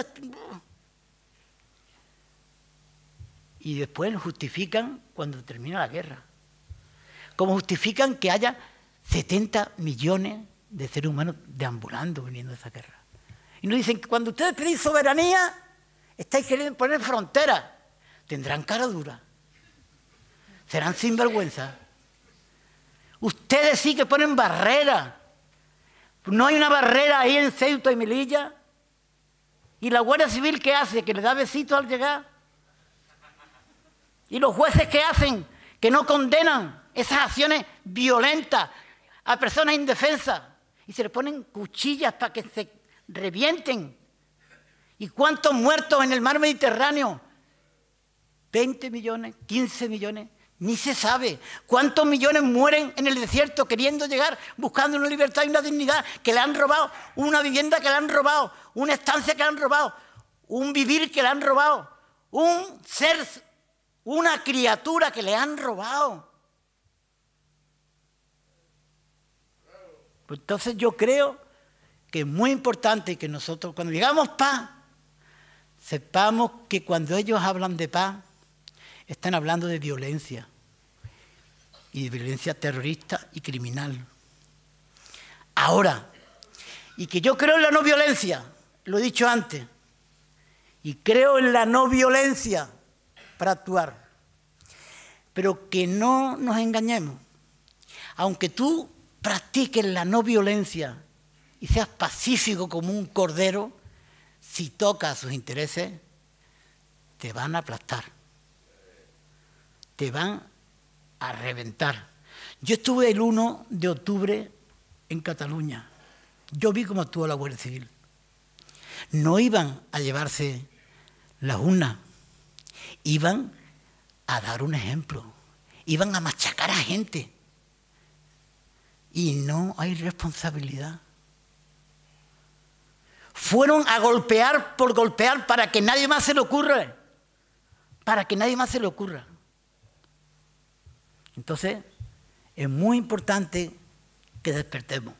y después lo justifican cuando termina la guerra. Como justifican que haya 70 millones de seres humanos deambulando viniendo de esa guerra. Y nos dicen que cuando ustedes pedís soberanía, estáis queriendo poner fronteras. Tendrán cara dura. Serán sinvergüenza. Ustedes sí que ponen barrera. No hay una barrera ahí en Ceuta y Melilla. ¿Y la Guardia Civil qué hace? ¿Que le da besito al llegar? ¿Y los jueces qué hacen? Que no condenan esas acciones violentas a personas indefensas y se le ponen cuchillas para que se revienten. ¿Y cuántos muertos en el mar Mediterráneo? 20 millones, 15 millones, ni se sabe. ¿Cuántos millones mueren en el desierto queriendo llegar, buscando una libertad y una dignidad que le han robado, una vivienda que le han robado, una estancia que le han robado, un vivir que le han robado, un ser una criatura que le han robado. Pues entonces yo creo que es muy importante que nosotros cuando digamos paz, sepamos que cuando ellos hablan de paz, están hablando de violencia, y de violencia terrorista y criminal. Ahora, y que yo creo en la no violencia, lo he dicho antes, y creo en la no violencia, para actuar. Pero que no nos engañemos. Aunque tú practiques la no violencia y seas pacífico como un cordero, si tocas sus intereses, te van a aplastar. Te van a reventar. Yo estuve el 1 de octubre en Cataluña. Yo vi cómo actuó la Guardia Civil. No iban a llevarse las urnas, iban a dar un ejemplo, iban a machacar a gente. Y no hay responsabilidad. Fueron a golpear por golpear para que nadie más se le ocurra. Para que nadie más se le ocurra. Entonces, es muy importante que despertemos.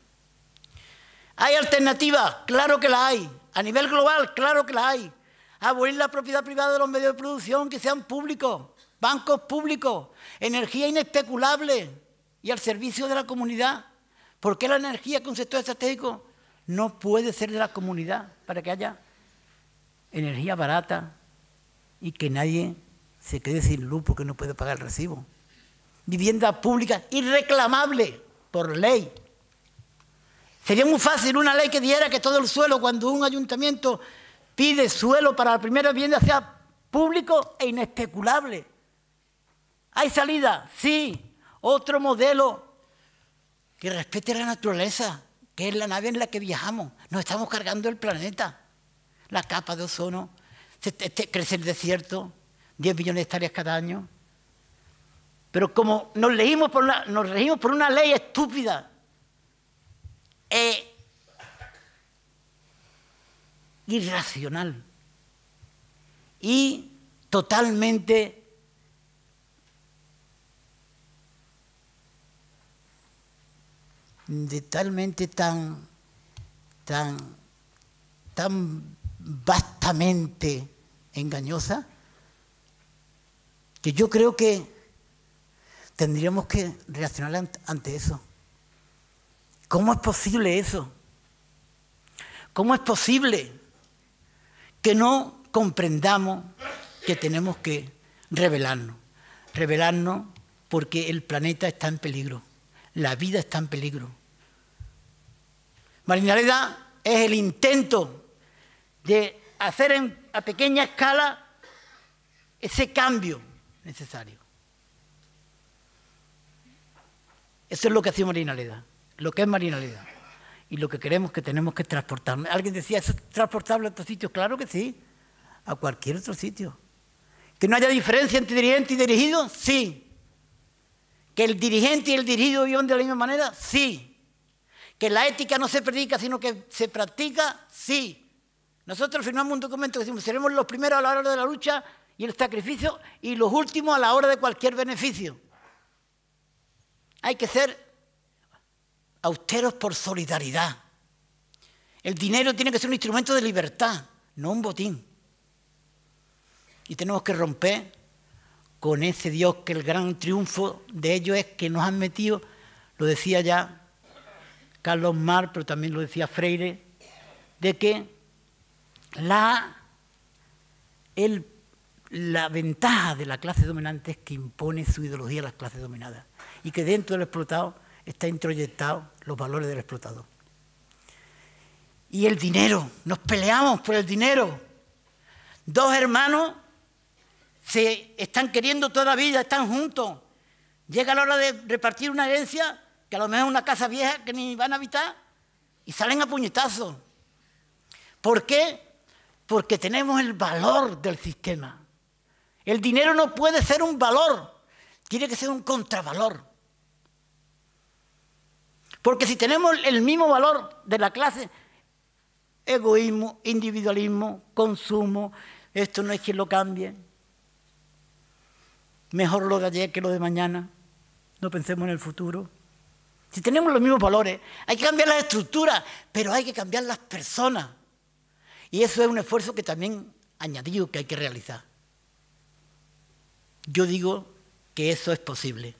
¿Hay alternativas? Claro que la hay. A nivel global, claro que la hay. Abolir la propiedad privada de los medios de producción que sean públicos, bancos públicos, energía inespeculable y al servicio de la comunidad. Porque la energía que un sector estratégico no puede ser de la comunidad para que haya energía barata y que nadie se quede sin luz porque no puede pagar el recibo. Vivienda pública irreclamable por ley. Sería muy fácil una ley que diera que todo el suelo, cuando un ayuntamiento pide suelo para la primera vivienda sea público e inespeculable. ¿Hay salida? Sí. Otro modelo que respete la naturaleza, que es la nave en la que viajamos. Nos estamos cargando el planeta. La capa de ozono, crece el desierto, 10 millones de hectáreas cada año. Pero como nos, por regimos por una ley estúpida, eh, irracional y totalmente totalmente tan tan tan vastamente engañosa que yo creo que tendríamos que reaccionar ante eso. ¿Cómo es posible eso? ¿Cómo es posible que no comprendamos que tenemos que revelarnos. Revelarnos porque el planeta está en peligro, la vida está en peligro. Marinaleda es el intento de hacer a pequeña escala ese cambio necesario. Eso es lo que hacía Marinaleda, lo que es Marinaleda lo que queremos que tenemos que transportar Alguien decía, es transportable a otro sitio? Claro que sí, a cualquier otro sitio. ¿Que no haya diferencia entre dirigente y dirigido? Sí. ¿Que el dirigente y el dirigido vivan de la misma manera? Sí. ¿Que la ética no se predica, sino que se practica? Sí. Nosotros firmamos un documento que decimos, seremos los primeros a la hora de la lucha y el sacrificio y los últimos a la hora de cualquier beneficio. Hay que ser austeros por solidaridad. El dinero tiene que ser un instrumento de libertad, no un botín. Y tenemos que romper con ese Dios que el gran triunfo de ellos es que nos han metido, lo decía ya Carlos Mar, pero también lo decía Freire, de que la, la ventaja de la clase dominante es que impone su ideología a las clases dominadas y que dentro del explotado está introyectado los valores del explotador. Y el dinero, nos peleamos por el dinero. Dos hermanos se están queriendo toda vida, están juntos. Llega la hora de repartir una herencia, que a lo mejor es una casa vieja que ni van a habitar, y salen a puñetazos. ¿Por qué? Porque tenemos el valor del sistema. El dinero no puede ser un valor, tiene que ser un contravalor. Porque si tenemos el mismo valor de la clase, egoísmo, individualismo, consumo, esto no es quien lo cambie. Mejor lo de ayer que lo de mañana. No pensemos en el futuro. Si tenemos los mismos valores, hay que cambiar la estructura pero hay que cambiar las personas. Y eso es un esfuerzo que también añadido que hay que realizar. Yo digo que eso es posible.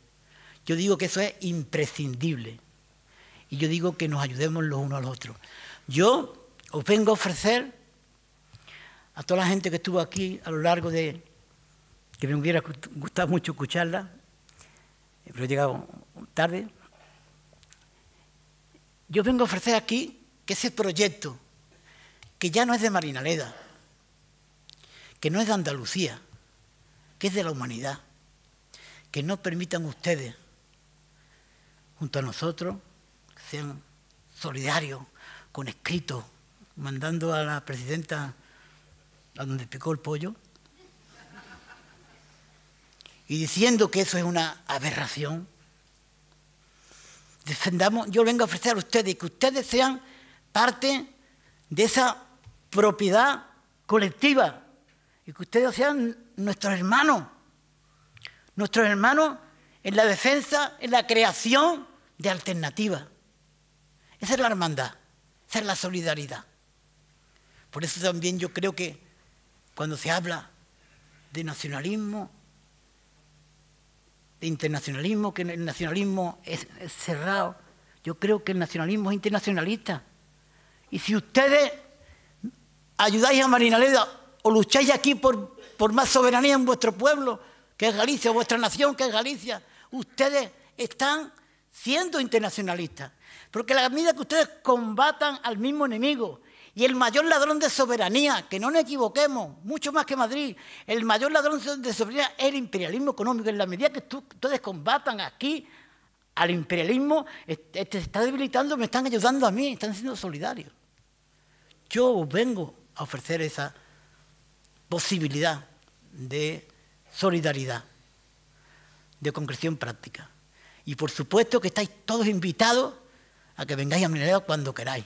Yo digo que eso es imprescindible. Y yo digo que nos ayudemos los unos a los otros. Yo os vengo a ofrecer a toda la gente que estuvo aquí a lo largo de, que me hubiera gustado mucho escucharla, eh, pero he llegado tarde. Yo vengo a ofrecer aquí que ese proyecto, que ya no es de Marinaleda, que no es de Andalucía, que es de la humanidad, que nos permitan ustedes, junto a nosotros, sean solidarios, con escrito, mandando a la presidenta a donde picó el pollo, y diciendo que eso es una aberración. Defendamos, yo vengo a ofrecer a ustedes que ustedes sean parte de esa propiedad colectiva y que ustedes sean nuestros hermanos, nuestros hermanos en la defensa, en la creación de alternativas. Esa es la hermandad, esa es la solidaridad. Por eso también yo creo que cuando se habla de nacionalismo, de internacionalismo, que el nacionalismo es, cerrado, yo creo que el nacionalismo es internacionalista. Y si ustedes ayudáis a Marinaleda o lucháis aquí por, por más soberanía en vuestro pueblo, que es Galicia, vuestra nación, que es Galicia, ustedes están siendo internacionalistas. Porque la medida que ustedes combatan al mismo enemigo y el mayor ladrón de soberanía, que no nos equivoquemos, mucho más que Madrid, el mayor ladrón de soberanía es el imperialismo económico. En la medida que ustedes combatan aquí al imperialismo, este, este se está debilitando, me están ayudando a mí, están siendo solidarios. Yo vengo a ofrecer esa posibilidad de solidaridad, de concreción práctica. Y por supuesto que estáis todos invitados a que vengáis a Minera cuando queráis.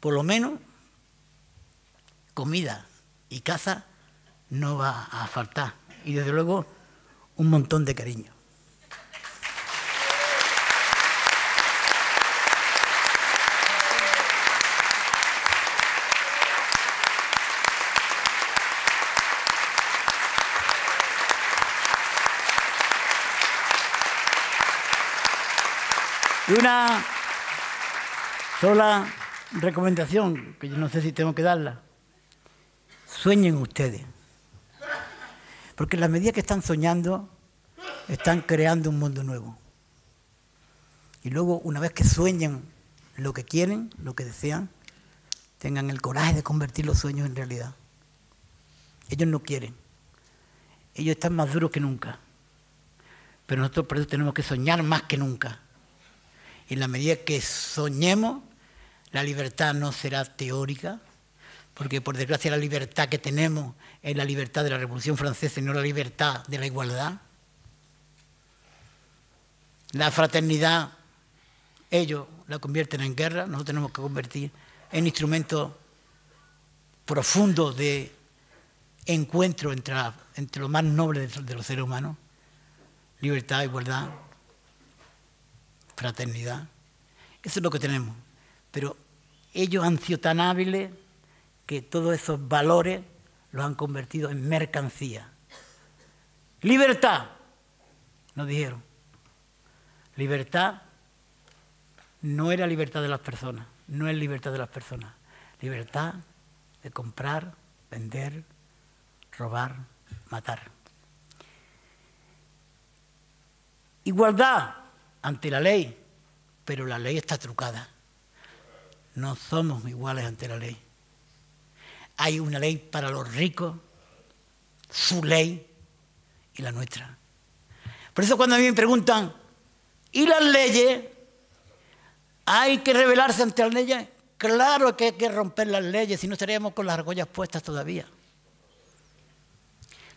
Por lo menos comida y caza no va a faltar. Y desde luego un montón de cariño. una Sola recomendación, que yo no sé si tengo que darla. Sueñen ustedes. Porque en la medida que están soñando, están creando un mundo nuevo. Y luego, una vez que sueñen lo que quieren, lo que desean, tengan el coraje de convertir los sueños en realidad. Ellos no quieren. Ellos están más duros que nunca. Pero nosotros por eso tenemos que soñar más que nunca. Y en la medida que soñemos, la libertad no será teórica, porque por desgracia la libertad que tenemos es la libertad de la Revolución Francesa y no la libertad de la igualdad. La fraternidad, ellos la convierten en guerra, nosotros tenemos que convertir en instrumento profundo de encuentro entre, entre lo más noble de los seres humanos, libertad, igualdad, fraternidad. Eso es lo que tenemos. Pero ellos han sido tan hábiles que todos esos valores los han convertido en mercancía. Libertad, nos dijeron. Libertad no era libertad de las personas, no es libertad de las personas. Libertad de comprar, vender, robar, matar. Igualdad ante la ley, pero la ley está trucada. No somos iguales ante la ley. Hay una ley para los ricos, su ley y la nuestra. Por eso cuando a mí me preguntan, ¿y las leyes? ¿Hay que rebelarse ante las leyes? Claro que hay que romper las leyes, si no estaríamos con las argollas puestas todavía.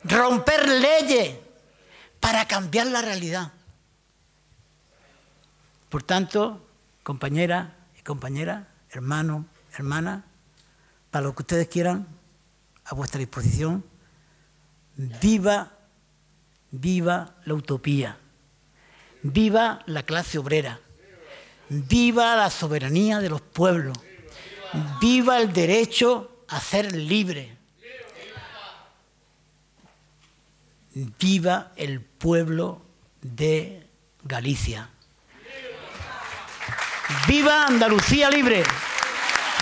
Romper leyes para cambiar la realidad. Por tanto, compañera y compañera, hermano, hermana, para lo que ustedes quieran, a vuestra disposición. Viva, viva la utopía. Viva la clase obrera. Viva la soberanía de los pueblos. Viva el derecho a ser libre. Viva el pueblo de Galicia. Viva Andalucía libre.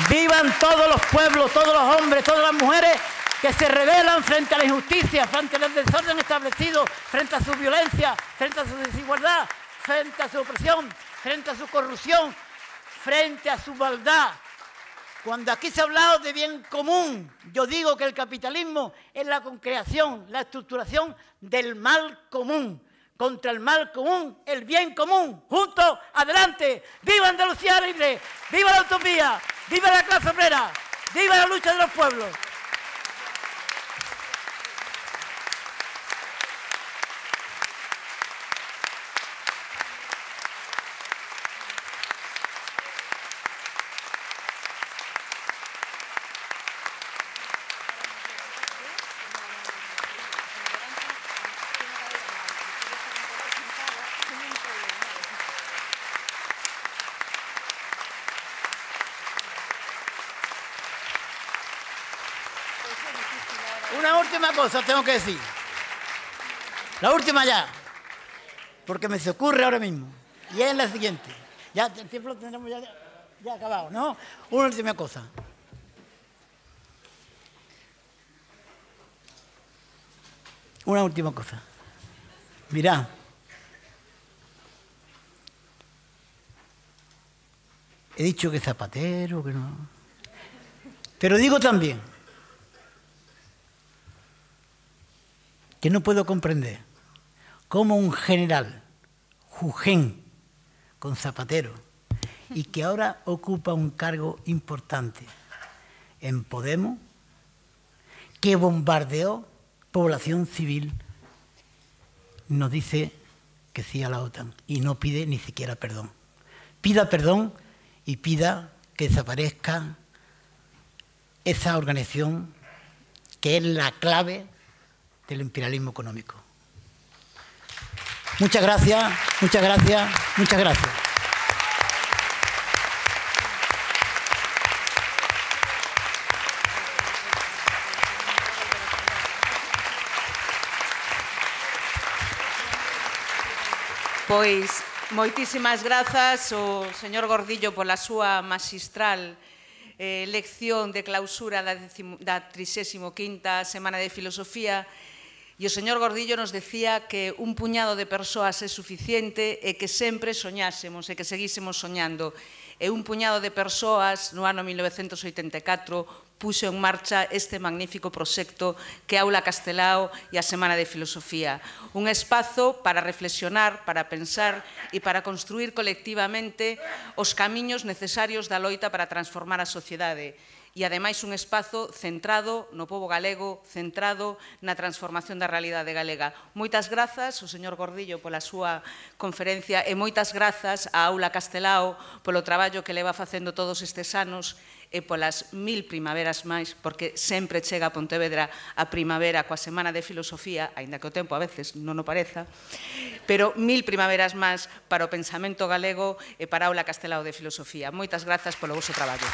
Vivan todos los pueblos, todos los hombres, todas las mujeres que se rebelan frente a la injusticia, frente al desorden establecido, frente a su violencia, frente a su desigualdad, frente a su opresión, frente a su corrupción, frente a su maldad. Cuando aquí se ha hablado de bien común, yo digo que el capitalismo es la concreación, la estructuración del mal común contra el mal común, el bien común. Juntos, adelante. ¡Viva Andalucía Libre! ¡Viva la utopía! ¡Viva la clase obrera! ¡Viva la lucha de los pueblos! una última cosa tengo que decir. La última ya. Porque me se ocurre ahora mismo. Y es la siguiente. Ya el tiempo lo tendremos ya, acabado, ¿no? Una última cosa. Una última cosa. Mirá. He dicho que zapatero, que no. Pero digo también que no puedo comprender cómo un general, Jujén, con Zapatero, y que ahora ocupa un cargo importante en Podemos, que bombardeó población civil, nos dice que sí a la OTAN y no pide ni siquiera perdón. Pida perdón y pida que desaparezca esa organización que es la clave del imperialismo económico. Muchas gracias, muchas gracias, muchas gracias. Pois, moitísimas grazas ao señor Gordillo pola súa magistral eh, lección de clausura da, decimo, da 35ª Semana de Filosofía E o señor Gordillo nos decía que un puñado de persoas é suficiente e que sempre soñásemos e que seguísemos soñando. E un puñado de persoas no ano 1984 puxo en marcha este magnífico proxecto que Aula Castelao e a Semana de Filosofía. Un espazo para reflexionar, para pensar e para construir colectivamente os camiños necesarios da loita para transformar a sociedade e ademais un espazo centrado no povo galego, centrado na transformación da realidade galega. Moitas grazas ao señor Gordillo pola súa conferencia e moitas grazas á Aula Castelao polo traballo que leva facendo todos estes anos e polas mil primaveras máis, porque sempre chega a Pontevedra a primavera coa Semana de Filosofía, aínda que o tempo a veces non o pareza, pero mil primaveras máis para o pensamento galego e para a Aula Castelao de Filosofía. Moitas grazas polo vosso traballo.